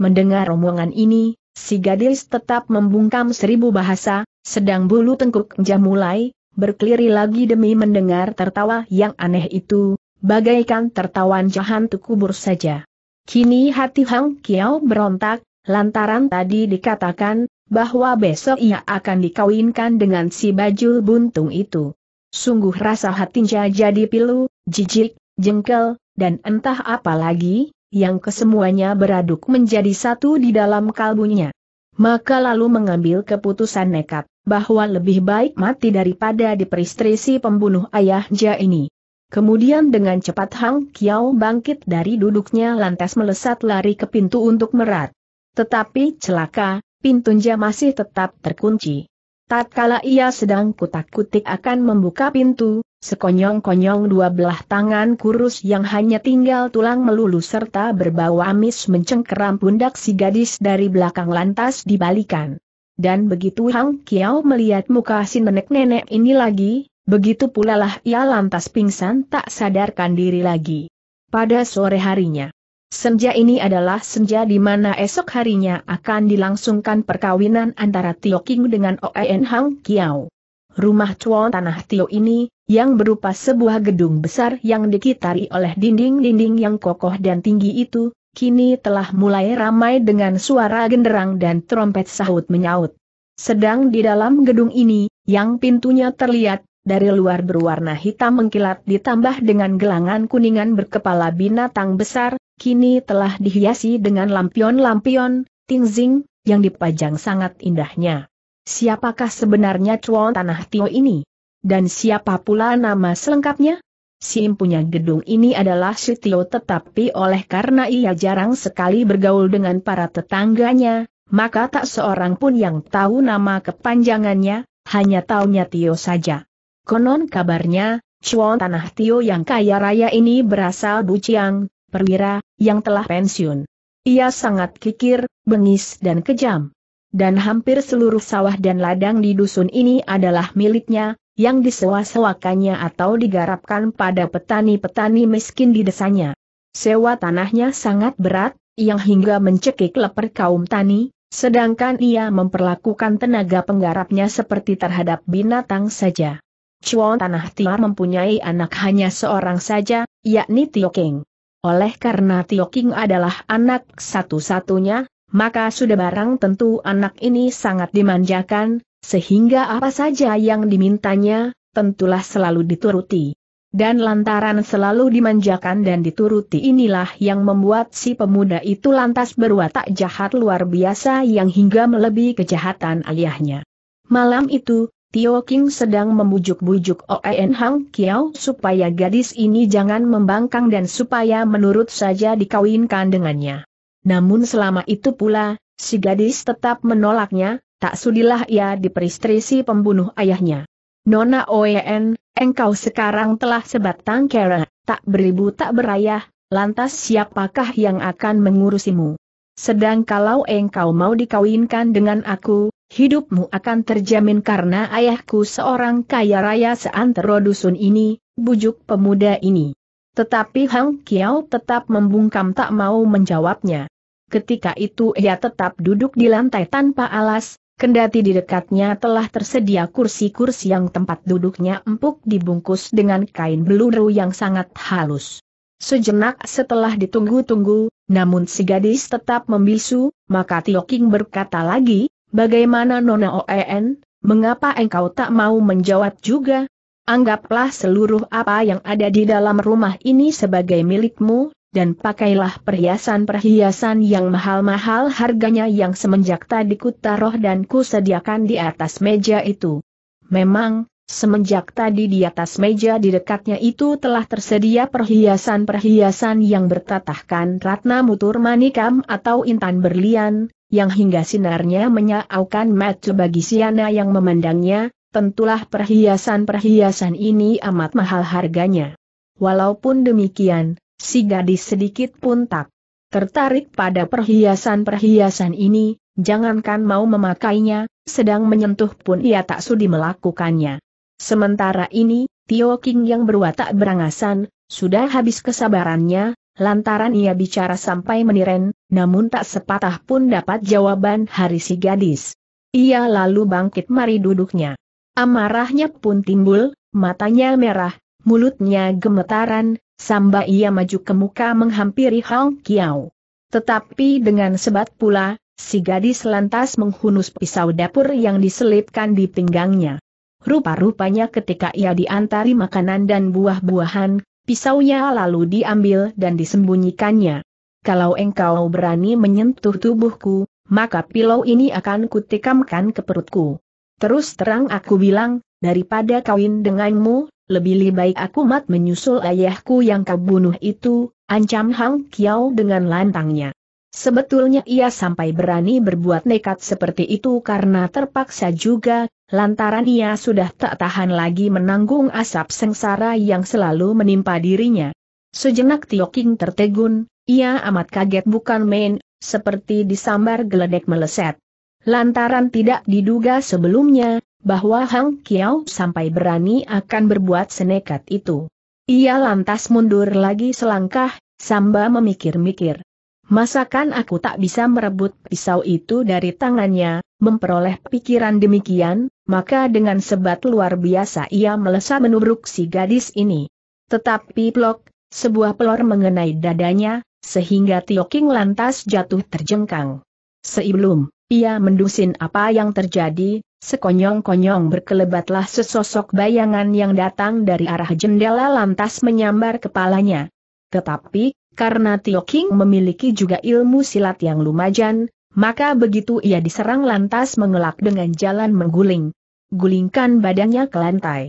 Mendengar omongan ini, si gadis tetap membungkam seribu bahasa, sedang bulu tengkuk jam mulai, berkeliri lagi demi mendengar tertawa yang aneh itu, bagaikan tertawan tu kubur saja. Kini hati Hang Kiao berontak, lantaran tadi dikatakan, bahwa besok ia akan dikawinkan dengan si bajul buntung itu. Sungguh rasa hatinya jadi pilu, jijik, jengkel, dan entah apa lagi, yang kesemuanya beraduk menjadi satu di dalam kalbunya. Maka lalu mengambil keputusan nekat, bahwa lebih baik mati daripada diperistri si pembunuh ayahnya ini. Kemudian dengan cepat Hang Kiao bangkit dari duduknya lantas melesat lari ke pintu untuk merat. Tetapi celaka, pintunya masih tetap terkunci. Tatkala ia sedang kutak-kutik akan membuka pintu, sekonyong-konyong dua belah tangan kurus yang hanya tinggal tulang melulu serta berbau amis mencengkeram pundak si gadis dari belakang lantas dibalikan. Dan begitu Hang Kiao melihat muka si nenek-nenek ini lagi, begitu pula lah ia lantas pingsan tak sadarkan diri lagi. Pada sore harinya. Senja ini adalah senja di mana esok harinya akan dilangsungkan perkawinan antara Tio King dengan Oen Hang Kiao. Rumah cuan tanah Tio ini, yang berupa sebuah gedung besar yang dikitari oleh dinding-dinding yang kokoh dan tinggi itu, kini telah mulai ramai dengan suara genderang dan trompet sahut menyaut. Sedang di dalam gedung ini, yang pintunya terlihat dari luar berwarna hitam mengkilat ditambah dengan gelangan kuningan berkepala binatang besar, kini telah dihiasi dengan lampion-lampion, tingzing, yang dipajang sangat indahnya. Siapakah sebenarnya Chuan Tanah Tio ini? Dan siapa pula nama selengkapnya? Si impunya gedung ini adalah Tio, tetapi oleh karena ia jarang sekali bergaul dengan para tetangganya, maka tak seorang pun yang tahu nama kepanjangannya, hanya taunya Tio saja. Konon kabarnya, Chuan Tanah Tio yang kaya raya ini berasal Buciang, perwira, yang telah pensiun. Ia sangat kikir, bengis dan kejam. Dan hampir seluruh sawah dan ladang di dusun ini adalah miliknya, yang disewa-sewakannya atau digarapkan pada petani-petani miskin di desanya. Sewa tanahnya sangat berat, yang hingga mencekik leper kaum tani, sedangkan ia memperlakukan tenaga penggarapnya seperti terhadap binatang saja. Chuan Tanah Tiar mempunyai anak hanya seorang saja, yakni Tio King. Oleh karena Tio King adalah anak satu-satunya, maka sudah barang tentu anak ini sangat dimanjakan, sehingga apa saja yang dimintanya, tentulah selalu dituruti. Dan lantaran selalu dimanjakan dan dituruti inilah yang membuat si pemuda itu lantas berwatak jahat luar biasa yang hingga melebihi kejahatan ayahnya. Malam itu, Tio King sedang membujuk-bujuk Oen Hang Kiao supaya gadis ini jangan membangkang dan supaya menurut saja dikawinkan dengannya. Namun selama itu pula, si gadis tetap menolaknya, tak sudilah ia diperistri si pembunuh ayahnya. Nona Oen, engkau sekarang telah sebatang kera, tak beribu tak berayah, lantas siapakah yang akan mengurusimu? Sedang kalau engkau mau dikawinkan dengan aku, Hidupmu akan terjamin karena ayahku seorang kaya raya seantero dusun ini, bujuk pemuda ini. Tetapi Hang Kiao tetap membungkam tak mau menjawabnya. Ketika itu ia tetap duduk di lantai tanpa alas, kendati di dekatnya telah tersedia kursi-kursi yang tempat duduknya empuk dibungkus dengan kain beluru yang sangat halus. Sejenak setelah ditunggu-tunggu, namun si gadis tetap membisu, maka Tio King berkata lagi, Bagaimana Nona Oen, mengapa engkau tak mau menjawab juga? Anggaplah seluruh apa yang ada di dalam rumah ini sebagai milikmu, dan pakailah perhiasan-perhiasan yang mahal-mahal harganya yang semenjak tadi ku taruh dan ku sediakan di atas meja itu. Memang, semenjak tadi di atas meja di dekatnya itu telah tersedia perhiasan-perhiasan yang bertatahkan Ratna Mutur Manikam atau Intan Berlian, yang hingga sinarnya menyaukan mata bagi Siana yang memandangnya, tentulah perhiasan-perhiasan ini amat mahal harganya. Walaupun demikian, si gadis sedikit pun tak tertarik pada perhiasan-perhiasan ini, jangankan mau memakainya, sedang menyentuh pun ia tak sudi melakukannya. Sementara ini, Tio King yang berwatak berangasan, sudah habis kesabarannya, Lantaran ia bicara sampai meniren, namun tak sepatah pun dapat jawaban hari si gadis. Ia lalu bangkit mari duduknya. Amarahnya pun timbul, matanya merah, mulutnya gemetaran, samba ia maju ke muka menghampiri Hong Kiao. Tetapi dengan sebat pula, si gadis lantas menghunus pisau dapur yang diselipkan di pinggangnya. Rupa-rupanya ketika ia diantari makanan dan buah-buahan, Pisaunya lalu diambil dan disembunyikannya. Kalau engkau berani menyentuh tubuhku, maka pilau ini akan kutikamkan ke perutku. Terus terang aku bilang, daripada kawin denganmu, lebih baik aku mat menyusul ayahku yang kau bunuh itu, ancam Hang Kiao dengan lantangnya. Sebetulnya ia sampai berani berbuat nekat seperti itu karena terpaksa juga, lantaran ia sudah tak tahan lagi menanggung asap sengsara yang selalu menimpa dirinya. Sejenak Tio King tertegun, ia amat kaget bukan main, seperti disambar geledek meleset. Lantaran tidak diduga sebelumnya, bahwa Hang Kiao sampai berani akan berbuat senekat itu. Ia lantas mundur lagi selangkah, samba memikir-mikir. Masakan aku tak bisa merebut pisau itu dari tangannya, memperoleh pikiran demikian, maka dengan sebat luar biasa ia melesat menubruk si gadis ini. Tetapi plok, sebuah pelor mengenai dadanya, sehingga Tio King lantas jatuh terjengkang. Sebelum, ia mendusin apa yang terjadi, sekonyong-konyong berkelebatlah sesosok bayangan yang datang dari arah jendela lantas menyambar kepalanya. Tetapi, karena Tio King memiliki juga ilmu silat yang lumajan, maka begitu ia diserang lantas mengelak dengan jalan mengguling. Gulingkan badannya ke lantai.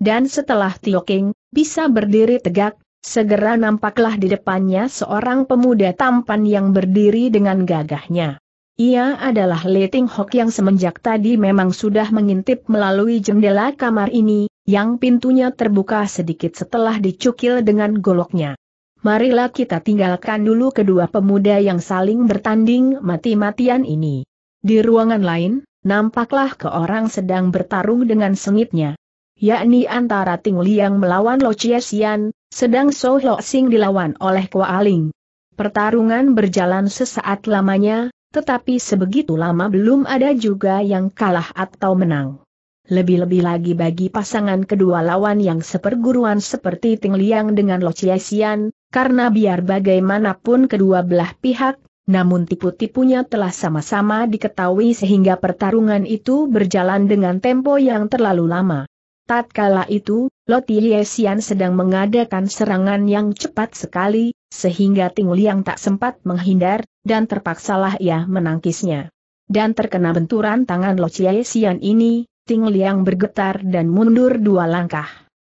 Dan setelah Tio King bisa berdiri tegak, segera nampaklah di depannya seorang pemuda tampan yang berdiri dengan gagahnya. Ia adalah Leting Hok yang semenjak tadi memang sudah mengintip melalui jendela kamar ini, yang pintunya terbuka sedikit setelah dicukil dengan goloknya marilah kita tinggalkan dulu kedua pemuda yang saling bertanding mati-matian ini. Di ruangan lain, nampaklah ke orang sedang bertarung dengan sengitnya. Yakni antara Ting Liang melawan Lo Chiesian, sedang So Lo Sing dilawan oleh Kua Aling. Pertarungan berjalan sesaat lamanya, tetapi sebegitu lama belum ada juga yang kalah atau menang lebih-lebih lagi bagi pasangan kedua lawan yang seperguruan seperti Ting Liang dengan Lo Chiesian, karena biar bagaimanapun kedua belah pihak, namun tipu-tipunya telah sama-sama diketahui sehingga pertarungan itu berjalan dengan tempo yang terlalu lama. Tatkala itu, Chia Hiesian sedang mengadakan serangan yang cepat sekali, sehingga Ting Liang tak sempat menghindar, dan terpaksalah ia menangkisnya. Dan terkena benturan tangan Lo Hiesian ini, Ting Liang bergetar dan mundur dua langkah.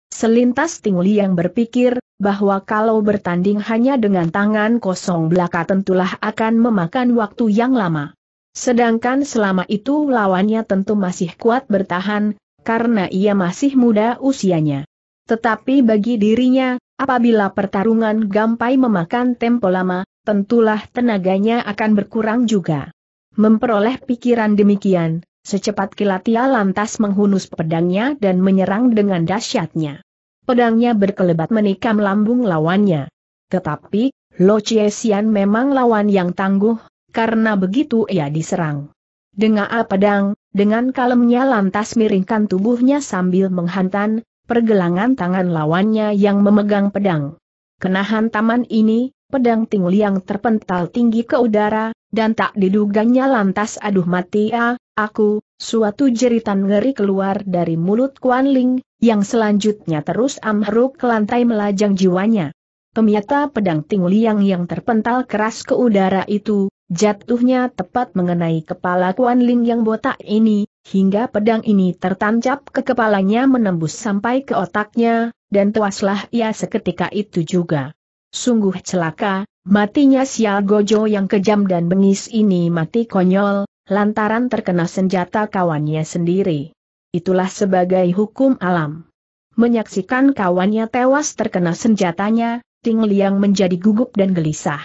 Selintas Ting Liang berpikir, bahwa kalau bertanding hanya dengan tangan kosong belaka tentulah akan memakan waktu yang lama. Sedangkan selama itu lawannya tentu masih kuat bertahan, karena ia masih muda usianya. Tetapi bagi dirinya, apabila pertarungan gampai memakan tempo lama, tentulah tenaganya akan berkurang juga. Memperoleh pikiran demikian, Secepat kilat ia lantas menghunus pedangnya dan menyerang dengan dahsyatnya. Pedangnya berkelebat menikam lambung lawannya. Tetapi, Lo Sian memang lawan yang tangguh, karena begitu ia diserang. Dengan pedang, dengan kalemnya lantas miringkan tubuhnya sambil menghantam pergelangan tangan lawannya yang memegang pedang. Kena hantaman ini, pedang Ting Liang terpental tinggi ke udara, dan tak diduganya lantas aduh mati ia, aku, suatu jeritan ngeri keluar dari mulut Kuan Ling, yang selanjutnya terus amruk ke lantai melajang jiwanya. Pemiata pedang Ting Liang yang terpental keras ke udara itu, jatuhnya tepat mengenai kepala Kuan Ling yang botak ini, hingga pedang ini tertancap ke kepalanya menembus sampai ke otaknya, dan tuaslah ia seketika itu juga. Sungguh celaka, matinya Sial Gojo yang kejam dan bengis ini mati konyol, lantaran terkena senjata kawannya sendiri. Itulah sebagai hukum alam. Menyaksikan kawannya tewas terkena senjatanya, Ting Liang menjadi gugup dan gelisah.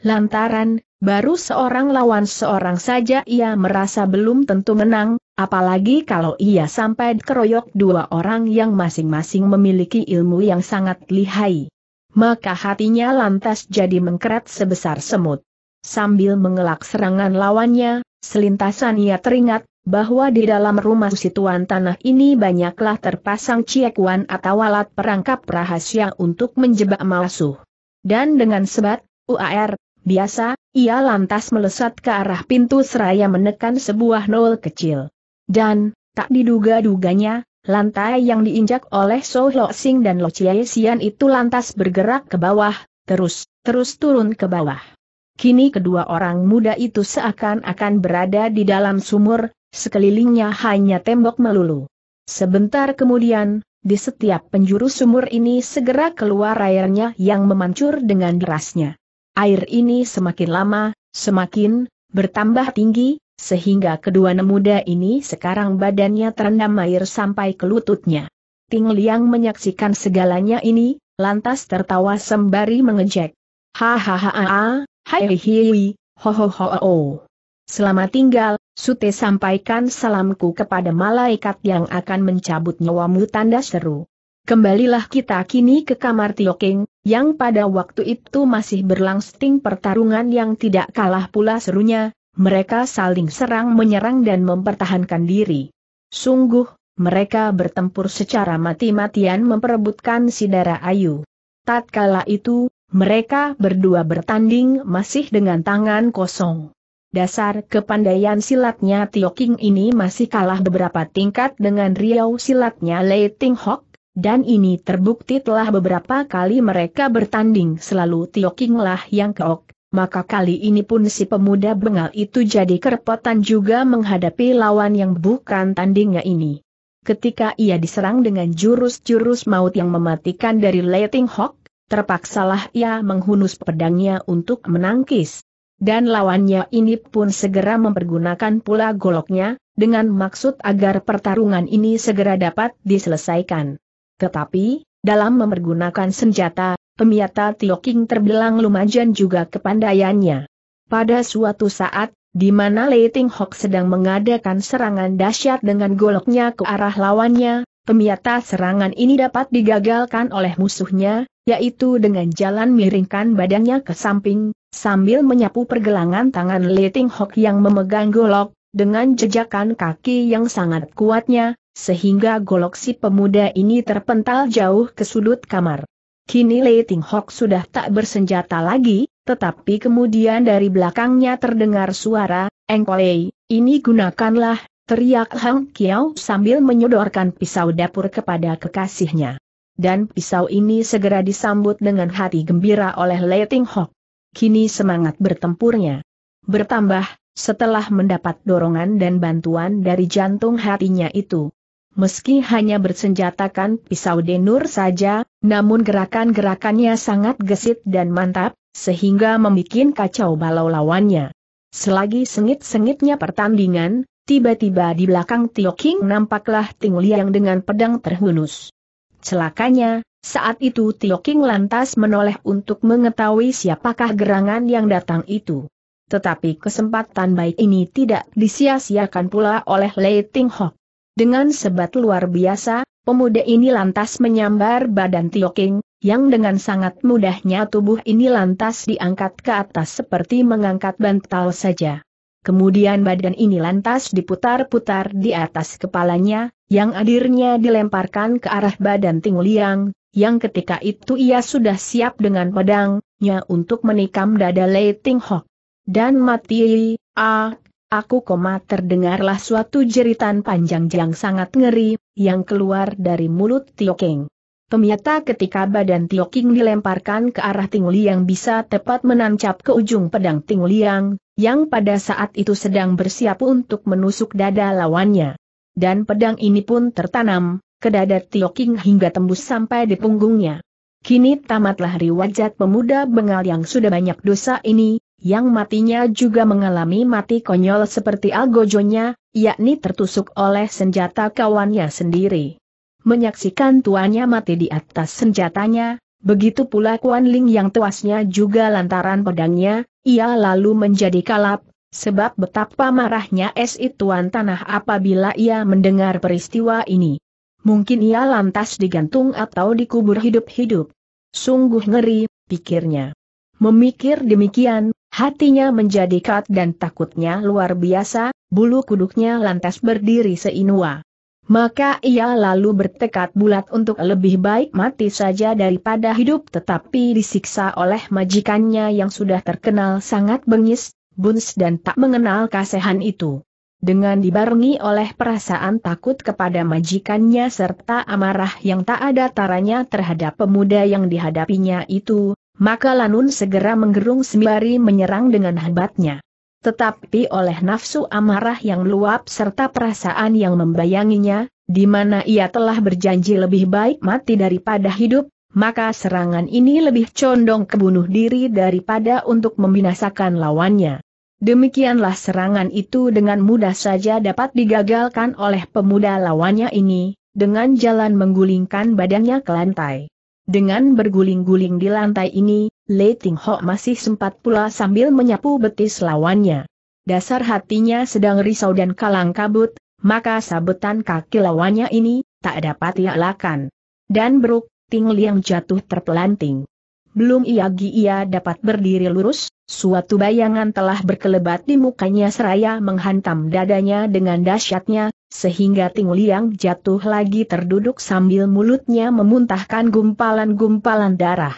Lantaran, baru seorang lawan seorang saja ia merasa belum tentu menang, apalagi kalau ia sampai keroyok dua orang yang masing-masing memiliki ilmu yang sangat lihai. Maka hatinya lantas jadi mengkeret sebesar semut. Sambil mengelak serangan lawannya, Selintasan ia teringat, bahwa di dalam rumah situan tanah ini banyaklah terpasang ciekuan atau alat perangkap rahasia untuk menjebak malsuh. Dan dengan sebat, UAR, biasa, ia lantas melesat ke arah pintu seraya menekan sebuah nol kecil. Dan, tak diduga-duganya, lantai yang diinjak oleh So Lo Sing dan Lo Chie Sian itu lantas bergerak ke bawah, terus, terus turun ke bawah. Kini kedua orang muda itu seakan-akan berada di dalam sumur, sekelilingnya hanya tembok melulu. Sebentar kemudian, di setiap penjuru sumur ini segera keluar airnya yang memancur dengan derasnya. Air ini semakin lama, semakin bertambah tinggi, sehingga kedua nemuda ini sekarang badannya terendam air sampai ke lututnya. Ting Liang menyaksikan segalanya ini, lantas tertawa sembari mengejek. Hahaha, Hai eh, hiwi, ho ho ho oh. Selamat tinggal, Sute sampaikan salamku kepada malaikat yang akan mencabut nyawamu tanda seru. Kembalilah kita kini ke kamar Tioking, yang pada waktu itu masih berlangsung pertarungan yang tidak kalah pula serunya, mereka saling serang menyerang dan mempertahankan diri. Sungguh, mereka bertempur secara mati-matian memperebutkan si darah ayu. Tatkala itu, mereka berdua bertanding masih dengan tangan kosong. Dasar kepandaian silatnya Tio King ini masih kalah beberapa tingkat dengan riau silatnya Lei Ting Hok, dan ini terbukti telah beberapa kali mereka bertanding selalu Tio King lah yang keok, maka kali ini pun si pemuda bengal itu jadi kerepotan juga menghadapi lawan yang bukan tandingnya ini. Ketika ia diserang dengan jurus-jurus maut yang mematikan dari Lei Ting Hok, terpaksalah ia menghunus pedangnya untuk menangkis. Dan lawannya ini pun segera mempergunakan pula goloknya, dengan maksud agar pertarungan ini segera dapat diselesaikan. Tetapi, dalam mempergunakan senjata, pemiata Tioking terbilang lumajan juga kepandaiannya. Pada suatu saat, di mana Leiting Hok sedang mengadakan serangan dahsyat dengan goloknya ke arah lawannya, Pemiata serangan ini dapat digagalkan oleh musuhnya, yaitu dengan jalan miringkan badannya ke samping, sambil menyapu pergelangan tangan Leting Hok yang memegang golok, dengan jejakan kaki yang sangat kuatnya, sehingga golok si pemuda ini terpental jauh ke sudut kamar. Kini Leting Hok sudah tak bersenjata lagi, tetapi kemudian dari belakangnya terdengar suara, Engkolei, ini gunakanlah, Teriak Hang Kiao sambil menyodorkan pisau dapur kepada kekasihnya. Dan pisau ini segera disambut dengan hati gembira oleh Ting Hok. Kini semangat bertempurnya bertambah, setelah mendapat dorongan dan bantuan dari jantung hatinya itu. Meski hanya bersenjatakan pisau denur saja, namun gerakan-gerakannya sangat gesit dan mantap, sehingga membuat kacau balau lawannya. Selagi sengit-sengitnya pertandingan, Tiba-tiba di belakang Tio King nampaklah Ting Liang dengan pedang terhunus. Celakanya, saat itu Tio King lantas menoleh untuk mengetahui siapakah gerangan yang datang itu. Tetapi kesempatan baik ini tidak disia-siakan pula oleh Lei Ting Hok. Dengan sebat luar biasa, pemuda ini lantas menyambar badan Tio King, yang dengan sangat mudahnya tubuh ini lantas diangkat ke atas seperti mengangkat bantal saja. Kemudian badan ini lantas diputar-putar di atas kepalanya, yang akhirnya dilemparkan ke arah badan Ting Liang, yang ketika itu ia sudah siap dengan pedangnya untuk menikam dada Lei Ting Hok. Dan mati, ah, aku koma terdengarlah suatu jeritan panjang yang sangat ngeri, yang keluar dari mulut Tio King. Ternyata ketika badan Tio King dilemparkan ke arah Ting Liang bisa tepat menancap ke ujung pedang Ting Liang, yang pada saat itu sedang bersiap untuk menusuk dada lawannya. Dan pedang ini pun tertanam, ke dada Tio hingga tembus sampai di punggungnya. Kini tamatlah riwajat pemuda bengal yang sudah banyak dosa ini, yang matinya juga mengalami mati konyol seperti algojonya, yakni tertusuk oleh senjata kawannya sendiri. Menyaksikan tuannya mati di atas senjatanya, Begitu pula Kuan Ling yang tuasnya juga lantaran pedangnya, ia lalu menjadi kalap, sebab betapa marahnya es ituan Tanah apabila ia mendengar peristiwa ini. Mungkin ia lantas digantung atau dikubur hidup-hidup. Sungguh ngeri, pikirnya. Memikir demikian, hatinya menjadi kat dan takutnya luar biasa, bulu kuduknya lantas berdiri seinua. Maka ia lalu bertekad bulat untuk lebih baik mati saja daripada hidup tetapi disiksa oleh majikannya yang sudah terkenal sangat bengis, buns dan tak mengenal kasihan itu. Dengan dibarengi oleh perasaan takut kepada majikannya serta amarah yang tak ada taranya terhadap pemuda yang dihadapinya itu, maka Lanun segera menggerung sembari menyerang dengan hebatnya. Tetapi oleh nafsu amarah yang luap serta perasaan yang membayanginya, di mana ia telah berjanji lebih baik mati daripada hidup, maka serangan ini lebih condong ke bunuh diri daripada untuk membinasakan lawannya. Demikianlah serangan itu dengan mudah saja dapat digagalkan oleh pemuda lawannya ini, dengan jalan menggulingkan badannya ke lantai. Dengan berguling-guling di lantai ini, Lei Ting Ho masih sempat pula sambil menyapu betis lawannya. Dasar hatinya sedang risau dan kalang kabut, maka sabetan kaki lawannya ini, tak dapat ia lakukan. Dan Bruk, Ting Liang jatuh terpelanting. Belum ia ia dapat berdiri lurus, suatu bayangan telah berkelebat di mukanya seraya menghantam dadanya dengan dahsyatnya, sehingga Ting Liang jatuh lagi terduduk sambil mulutnya memuntahkan gumpalan-gumpalan darah.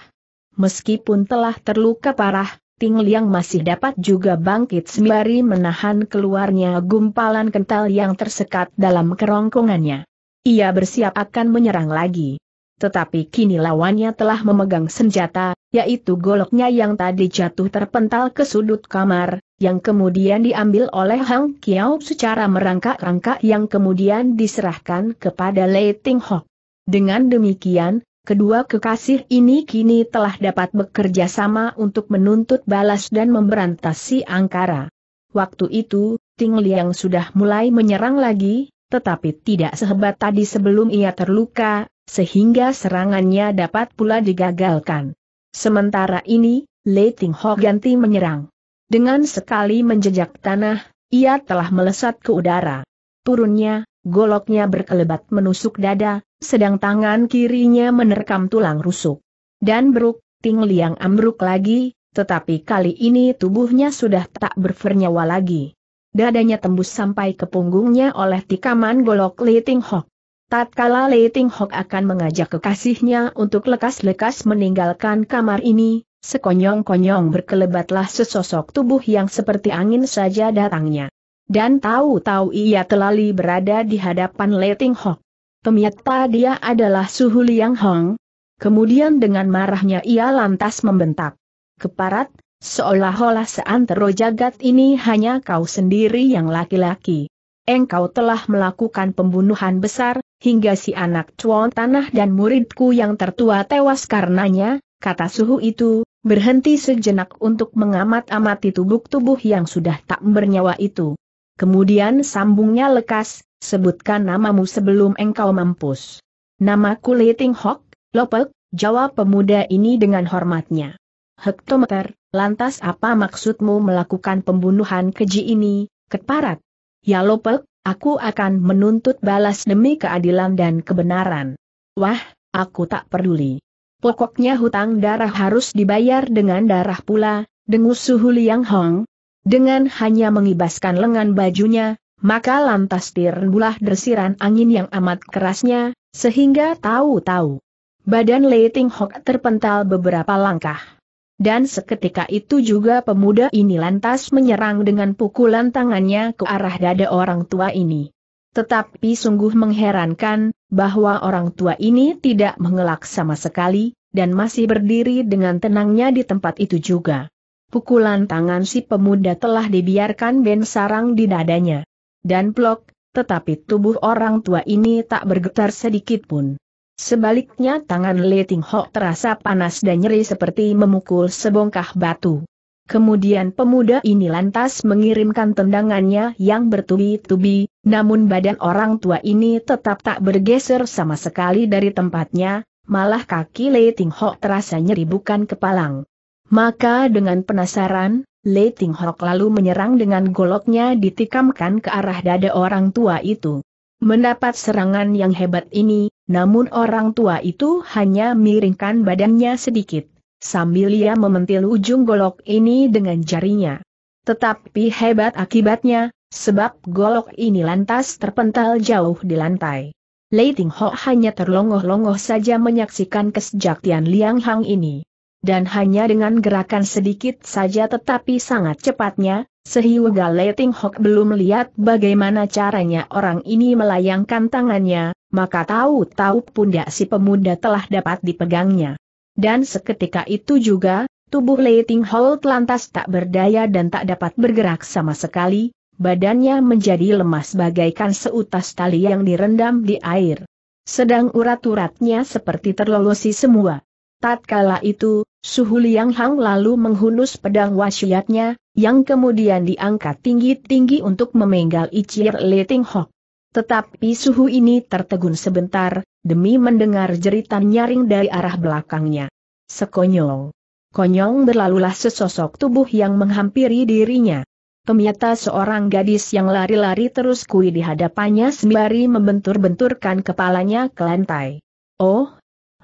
Meskipun telah terluka parah, Ting Liang masih dapat juga bangkit sembari menahan keluarnya gumpalan kental yang tersekat dalam kerongkongannya. Ia bersiap akan menyerang lagi tetapi kini lawannya telah memegang senjata, yaitu goloknya yang tadi jatuh terpental ke sudut kamar, yang kemudian diambil oleh Hang Kiao secara merangkak-rangkak yang kemudian diserahkan kepada Lei Ting Ho. Dengan demikian, kedua kekasih ini kini telah dapat bekerja sama untuk menuntut balas dan memberantas si Angkara. Waktu itu, Ting Liang sudah mulai menyerang lagi, tetapi tidak sehebat tadi sebelum ia terluka, sehingga serangannya dapat pula digagalkan. Sementara ini, Leting Ho ganti menyerang. Dengan sekali menjejak tanah, ia telah melesat ke udara. Turunnya, goloknya berkelebat menusuk dada, sedang tangan kirinya menerkam tulang rusuk. Dan Bruk, Ting Liang ambruk lagi, tetapi kali ini tubuhnya sudah tak bernyawa lagi. Dadanya tembus sampai ke punggungnya oleh tikaman golok Li Hok. Tatkala Lei Ting Hok akan mengajak kekasihnya untuk lekas-lekas meninggalkan kamar ini, sekonyong-konyong berkelebatlah sesosok tubuh yang seperti angin saja datangnya. Dan tahu-tahu ia telali berada di hadapan Lei Ting Hok. Ternyata dia adalah Suhu Liang Hong. Kemudian dengan marahnya ia lantas membentak. Keparat, seolah-olah seantero jagat ini hanya kau sendiri yang laki-laki engkau telah melakukan pembunuhan besar, hingga si anak cuan tanah dan muridku yang tertua tewas karenanya, kata suhu itu, berhenti sejenak untuk mengamat-amati tubuh-tubuh yang sudah tak bernyawa itu. Kemudian sambungnya lekas, sebutkan namamu sebelum engkau mampus. Namaku Leting Hok, Lopek, jawab pemuda ini dengan hormatnya. Hektometer, lantas apa maksudmu melakukan pembunuhan keji ini, keparat? Ya Lopek, Aku akan menuntut balas demi keadilan dan kebenaran. Wah, aku tak peduli. Pokoknya hutang darah harus dibayar dengan darah pula, dengus suhu Liang Hong. Dengan hanya mengibaskan lengan bajunya, maka lantas tirbulah desiran angin yang amat kerasnya, sehingga tahu-tahu. Badan Lei Ting Hok terpental beberapa langkah dan seketika itu juga pemuda ini lantas menyerang dengan pukulan tangannya ke arah dada orang tua ini. Tetapi sungguh mengherankan, bahwa orang tua ini tidak mengelak sama sekali, dan masih berdiri dengan tenangnya di tempat itu juga. Pukulan tangan si pemuda telah dibiarkan ben sarang di dadanya. Dan plok, tetapi tubuh orang tua ini tak bergetar sedikit pun. Sebaliknya tangan Leting Hok terasa panas dan nyeri seperti memukul sebongkah batu. Kemudian pemuda ini lantas mengirimkan tendangannya yang bertubi-tubi, namun badan orang tua ini tetap tak bergeser sama sekali dari tempatnya, malah kaki Leting Hok terasa nyeri bukan kepalang. Maka dengan penasaran, Leting Hok lalu menyerang dengan goloknya ditikamkan ke arah dada orang tua itu. Mendapat serangan yang hebat ini, namun orang tua itu hanya miringkan badannya sedikit, sambil ia mementil ujung golok ini dengan jarinya. Tetapi hebat akibatnya, sebab golok ini lantas terpental jauh di lantai. Lei Ting Ho hanya terlongoh-longoh saja menyaksikan kesejaktian Liang Hang ini dan hanya dengan gerakan sedikit saja tetapi sangat cepatnya, sehingga Leting Hok belum melihat bagaimana caranya orang ini melayangkan tangannya, maka tahu-tahu pundak si pemuda telah dapat dipegangnya. Dan seketika itu juga, tubuh Leiting Holt lantas tak berdaya dan tak dapat bergerak sama sekali, badannya menjadi lemas bagaikan seutas tali yang direndam di air. Sedang urat-uratnya seperti terlolosi semua. Tatkala itu, Suhu Liang Hang lalu menghunus pedang wasiatnya, yang kemudian diangkat tinggi-tinggi untuk memenggal Icir Leting Hok. Tetapi suhu ini tertegun sebentar, demi mendengar jeritan nyaring dari arah belakangnya. Sekonyong. Konyong berlalulah sesosok tubuh yang menghampiri dirinya. Ternyata seorang gadis yang lari-lari terus kui di hadapannya sembari membentur-benturkan kepalanya ke lantai. Oh,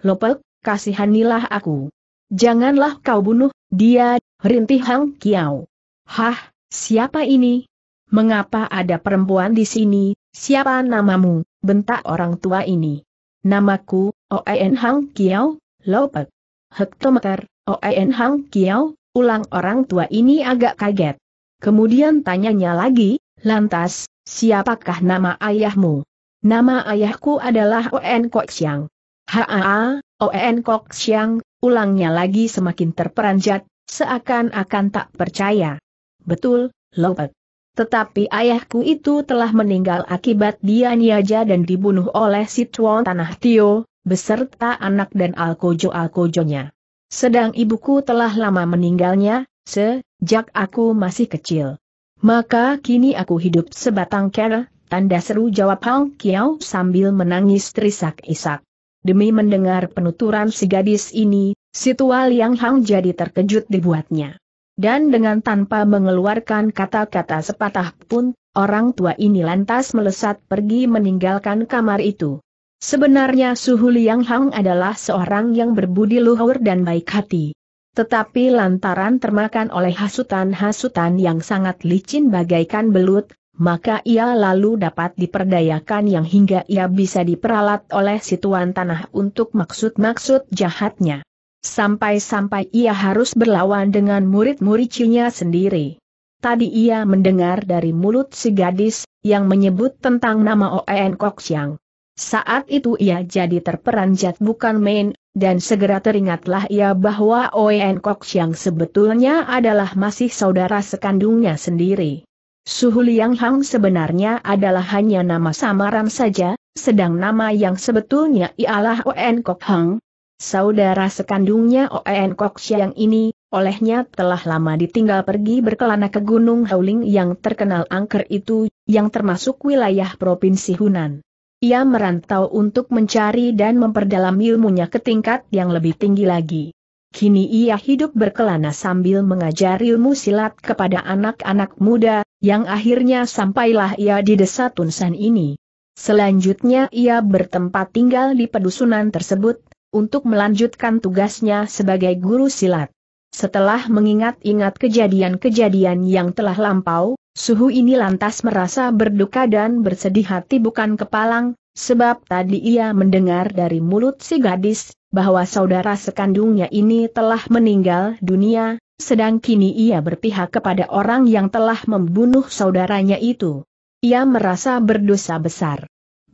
Lopek, kasihanilah aku. Janganlah kau bunuh, dia, rintih Hang Kiao. Hah, siapa ini? Mengapa ada perempuan di sini, siapa namamu, bentak orang tua ini. Namaku, Oen Hang Kiao, Lopek. Hektometer, Oen Hang Kiao, ulang orang tua ini agak kaget. Kemudian tanyanya lagi, lantas, siapakah nama ayahmu? Nama ayahku adalah Oen Kok Siang. Haa, Oen Kok Siang, ulangnya lagi semakin terperanjat, seakan-akan tak percaya. Betul, Lopek. Tetapi ayahku itu telah meninggal akibat dia niaja dan dibunuh oleh si Chuan Tanah Tio, beserta anak dan alkojo-alkojonya. Sedang ibuku telah lama meninggalnya, sejak aku masih kecil. Maka kini aku hidup sebatang kera, tanda seru jawab Hang Kiao sambil menangis terisak-isak. Demi mendengar penuturan si gadis ini, Situal Yang Hang jadi terkejut dibuatnya. Dan dengan tanpa mengeluarkan kata-kata sepatah pun, orang tua ini lantas melesat pergi meninggalkan kamar itu. Sebenarnya Suhu Liang Hang adalah seorang yang berbudi luhur dan baik hati. Tetapi lantaran termakan oleh hasutan-hasutan yang sangat licin bagaikan belut, maka ia lalu dapat diperdayakan yang hingga ia bisa diperalat oleh si tuan tanah untuk maksud-maksud jahatnya. Sampai-sampai ia harus berlawan dengan murid muridnya sendiri. Tadi ia mendengar dari mulut si gadis, yang menyebut tentang nama O.E.N. Kok Siang. Saat itu ia jadi terperanjat bukan main, dan segera teringatlah ia bahwa O.E.N. Kok Siang sebetulnya adalah masih saudara sekandungnya sendiri. Suhu Liang Hang sebenarnya adalah hanya nama samaran saja, sedang nama yang sebetulnya ialah Oen Kok Hang. Saudara sekandungnya Oen Kok Siang ini, olehnya telah lama ditinggal pergi berkelana ke Gunung Hauling yang terkenal angker itu, yang termasuk wilayah Provinsi Hunan. Ia merantau untuk mencari dan memperdalam ilmunya ke tingkat yang lebih tinggi lagi. Kini ia hidup berkelana sambil mengajar ilmu silat kepada anak-anak muda, yang akhirnya sampailah ia di desa Tunsan ini. Selanjutnya ia bertempat tinggal di pedusunan tersebut, untuk melanjutkan tugasnya sebagai guru silat. Setelah mengingat-ingat kejadian-kejadian yang telah lampau, suhu ini lantas merasa berduka dan bersedih hati bukan kepalang, sebab tadi ia mendengar dari mulut si gadis, bahwa saudara sekandungnya ini telah meninggal dunia, sedang kini ia berpihak kepada orang yang telah membunuh saudaranya itu. Ia merasa berdosa besar.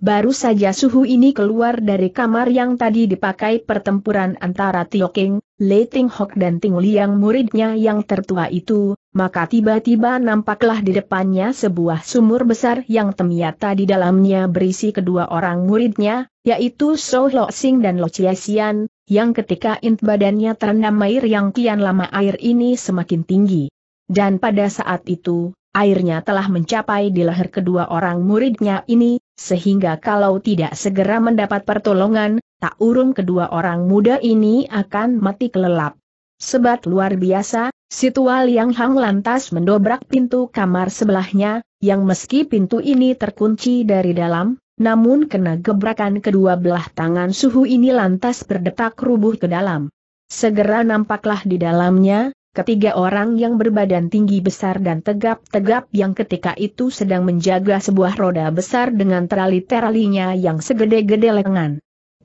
Baru saja suhu ini keluar dari kamar yang tadi dipakai pertempuran antara Tio King, Le Ting Hok dan Ting Liang muridnya yang tertua itu, maka tiba-tiba nampaklah di depannya sebuah sumur besar yang ternyata di dalamnya berisi kedua orang muridnya, yaitu So Lo Sing dan Lo Chia Sian, yang ketika int badannya terendam air yang kian lama air ini semakin tinggi. Dan pada saat itu, airnya telah mencapai di leher kedua orang muridnya ini, sehingga kalau tidak segera mendapat pertolongan, tak urung kedua orang muda ini akan mati kelelap. Sebat luar biasa, Situa yang Hang lantas mendobrak pintu kamar sebelahnya, yang meski pintu ini terkunci dari dalam, namun kena gebrakan kedua belah tangan suhu ini lantas berdetak rubuh ke dalam. Segera nampaklah di dalamnya, ketiga orang yang berbadan tinggi besar dan tegap-tegap yang ketika itu sedang menjaga sebuah roda besar dengan terali-teralinya yang segede-gede lengan.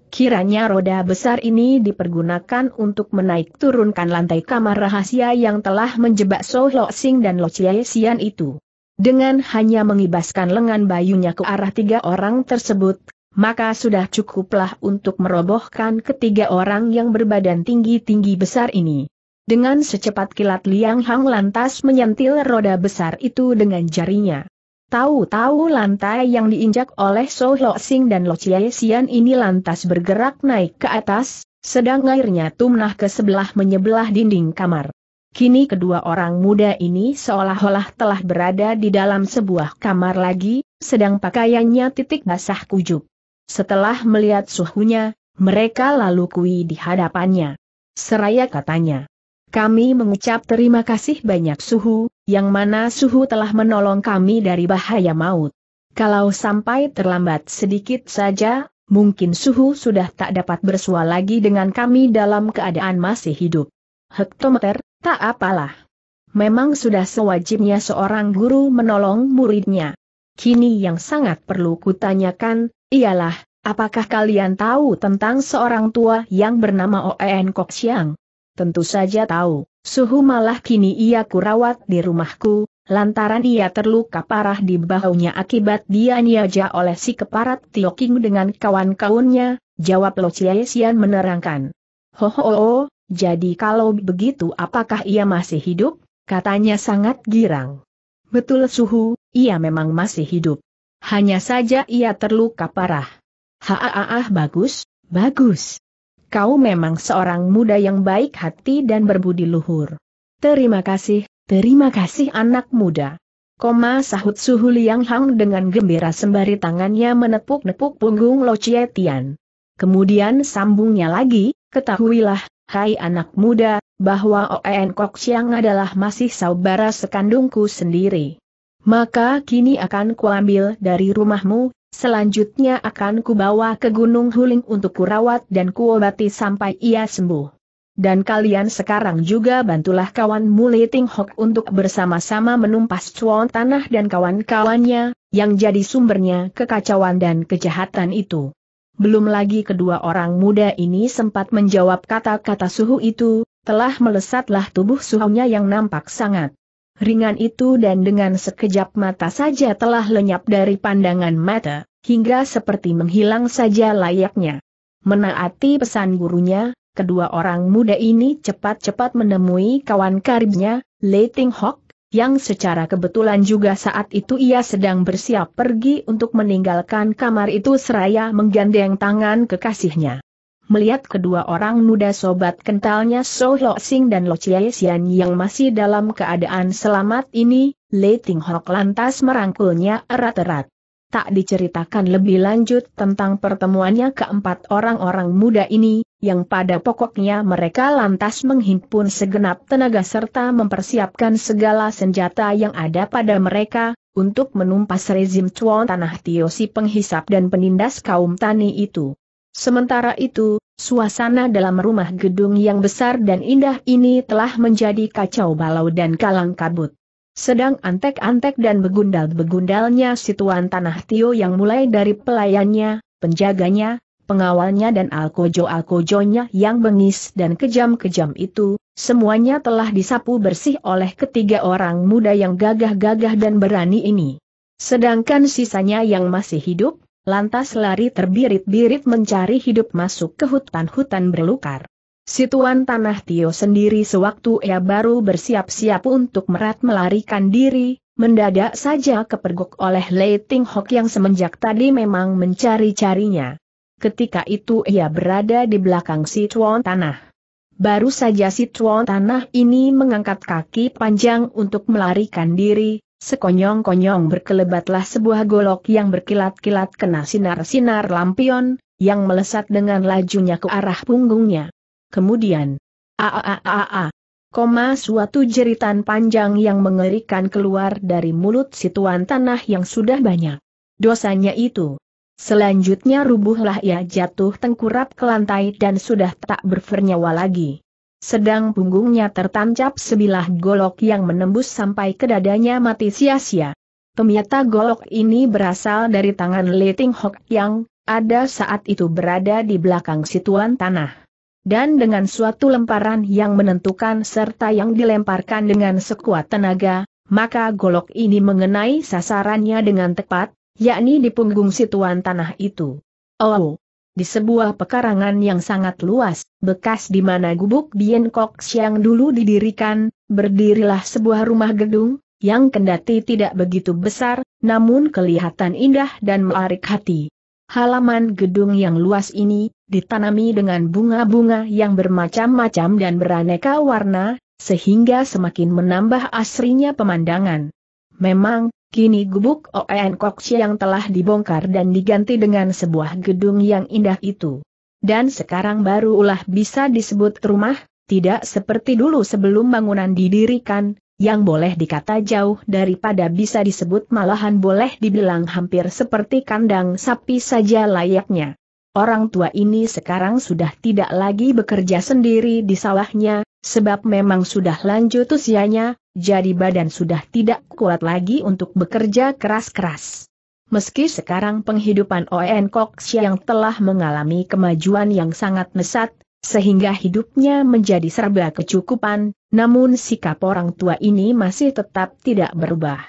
Kiranya roda besar ini dipergunakan untuk menaik turunkan lantai kamar rahasia yang telah menjebak So Lo Sing dan Lo Chie Sian itu. Dengan hanya mengibaskan lengan bayunya ke arah tiga orang tersebut, maka sudah cukuplah untuk merobohkan ketiga orang yang berbadan tinggi-tinggi besar ini. Dengan secepat kilat Liang Hang lantas menyentil roda besar itu dengan jarinya. Tahu-tahu lantai yang diinjak oleh So Lo Sing dan Lo Chie Sian ini lantas bergerak naik ke atas, sedang airnya tumnah ke sebelah menyebelah dinding kamar. Kini kedua orang muda ini seolah-olah telah berada di dalam sebuah kamar lagi, sedang pakaiannya titik basah kujuk. Setelah melihat suhunya, mereka lalu kui di hadapannya. Seraya katanya, kami mengucap terima kasih banyak Suhu, yang mana Suhu telah menolong kami dari bahaya maut. Kalau sampai terlambat sedikit saja, mungkin Suhu sudah tak dapat bersua lagi dengan kami dalam keadaan masih hidup. Hektometer, tak apalah. Memang sudah sewajibnya seorang guru menolong muridnya. Kini yang sangat perlu kutanyakan, ialah, apakah kalian tahu tentang seorang tua yang bernama Oen Kok Siang? Tentu saja tahu, suhu malah kini ia kurawat di rumahku, lantaran ia terluka parah di bahunya akibat dia oleh si keparat Tioking dengan kawan-kawannya, jawab Lo Sian menerangkan. Ho ho ho, jadi kalau begitu apakah ia masih hidup? Katanya sangat girang. Betul suhu, ia memang masih hidup. Hanya saja ia terluka parah. Haaah bagus, bagus kau memang seorang muda yang baik hati dan berbudi luhur. Terima kasih, terima kasih anak muda. Koma sahut Suhu Liang Hang dengan gembira sembari tangannya menepuk-nepuk punggung Lo Chie Tian. Kemudian sambungnya lagi, ketahuilah, hai anak muda, bahwa Oen Kok Siang adalah masih saudara sekandungku sendiri. Maka kini akan kuambil dari rumahmu Selanjutnya akan kubawa ke Gunung Huling untuk kurawat dan kuobati sampai ia sembuh. Dan kalian sekarang juga bantulah kawan Muli Ting Hok untuk bersama-sama menumpas cuan tanah dan kawan-kawannya, yang jadi sumbernya kekacauan dan kejahatan itu. Belum lagi kedua orang muda ini sempat menjawab kata-kata suhu itu, telah melesatlah tubuh suhunya yang nampak sangat ringan itu dan dengan sekejap mata saja telah lenyap dari pandangan mata, hingga seperti menghilang saja layaknya. Menaati pesan gurunya, kedua orang muda ini cepat-cepat menemui kawan karibnya, Leiting Hock, yang secara kebetulan juga saat itu ia sedang bersiap pergi untuk meninggalkan kamar itu seraya menggandeng tangan kekasihnya. Melihat kedua orang muda sobat kentalnya So Lo Sing dan Lo Chie Xian yang masih dalam keadaan selamat ini, Lei Ting Hok lantas merangkulnya erat-erat. Tak diceritakan lebih lanjut tentang pertemuannya keempat orang-orang muda ini, yang pada pokoknya mereka lantas menghimpun segenap tenaga serta mempersiapkan segala senjata yang ada pada mereka, untuk menumpas rezim cuan tanah Tiosi penghisap dan penindas kaum tani itu. Sementara itu, suasana dalam rumah gedung yang besar dan indah ini telah menjadi kacau balau dan kalang kabut. Sedang antek-antek dan begundal-begundalnya situan tanah Tio yang mulai dari pelayannya, penjaganya, pengawalnya dan alkojo-alkojonya yang bengis dan kejam-kejam itu, semuanya telah disapu bersih oleh ketiga orang muda yang gagah-gagah dan berani ini. Sedangkan sisanya yang masih hidup, lantas lari terbirit-birit mencari hidup masuk ke hutan-hutan berlukar. Situan Tanah Tio sendiri sewaktu ia baru bersiap-siap untuk merat melarikan diri, mendadak saja kepergok oleh Lei Ting Hok yang semenjak tadi memang mencari-carinya. Ketika itu ia berada di belakang Situan Tanah. Baru saja Situan Tanah ini mengangkat kaki panjang untuk melarikan diri, Sekonyong-konyong berkelebatlah sebuah golok yang berkilat-kilat kena sinar-sinar lampion, yang melesat dengan lajunya ke arah punggungnya. Kemudian, a koma suatu jeritan panjang yang mengerikan keluar dari mulut si tuan tanah yang sudah banyak. Dosanya itu. Selanjutnya rubuhlah ia jatuh tengkurap ke lantai dan sudah tak bernyawa lagi sedang punggungnya tertancap sebilah golok yang menembus sampai ke dadanya mati sia-sia. Pemiata golok ini berasal dari tangan Leting Hok yang ada saat itu berada di belakang situan tanah. Dan dengan suatu lemparan yang menentukan serta yang dilemparkan dengan sekuat tenaga, maka golok ini mengenai sasarannya dengan tepat, yakni di punggung situan tanah itu. Oh, di sebuah pekarangan yang sangat luas, bekas di mana gubuk Bien Kok Siang dulu didirikan, berdirilah sebuah rumah gedung, yang kendati tidak begitu besar, namun kelihatan indah dan menarik hati. Halaman gedung yang luas ini, ditanami dengan bunga-bunga yang bermacam-macam dan beraneka warna, sehingga semakin menambah asrinya pemandangan. Memang, Kini gubuk Oen Kok yang telah dibongkar dan diganti dengan sebuah gedung yang indah itu. Dan sekarang baru ulah bisa disebut rumah, tidak seperti dulu sebelum bangunan didirikan, yang boleh dikata jauh daripada bisa disebut malahan boleh dibilang hampir seperti kandang sapi saja layaknya. Orang tua ini sekarang sudah tidak lagi bekerja sendiri di sawahnya, sebab memang sudah lanjut usianya, jadi badan sudah tidak kuat lagi untuk bekerja keras-keras. Meski sekarang penghidupan O.N. Cox yang telah mengalami kemajuan yang sangat mesat, sehingga hidupnya menjadi serba kecukupan, namun sikap orang tua ini masih tetap tidak berubah.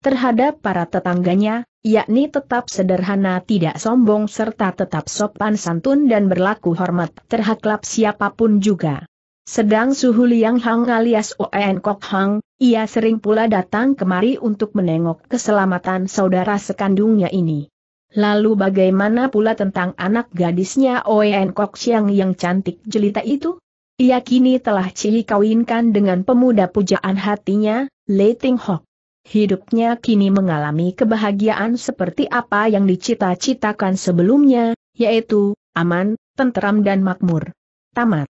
Terhadap para tetangganya, yakni tetap sederhana tidak sombong serta tetap sopan santun dan berlaku hormat terhadap siapapun juga. Sedang Suhu Liang Hang alias Oen Kok Hang, ia sering pula datang kemari untuk menengok keselamatan saudara sekandungnya ini. Lalu bagaimana pula tentang anak gadisnya Oen Kok Siang yang cantik jelita itu? Ia kini telah cili kawinkan dengan pemuda pujaan hatinya, Lei Ting Hok. Hidupnya kini mengalami kebahagiaan seperti apa yang dicita-citakan sebelumnya, yaitu aman, tenteram dan makmur. Tamat.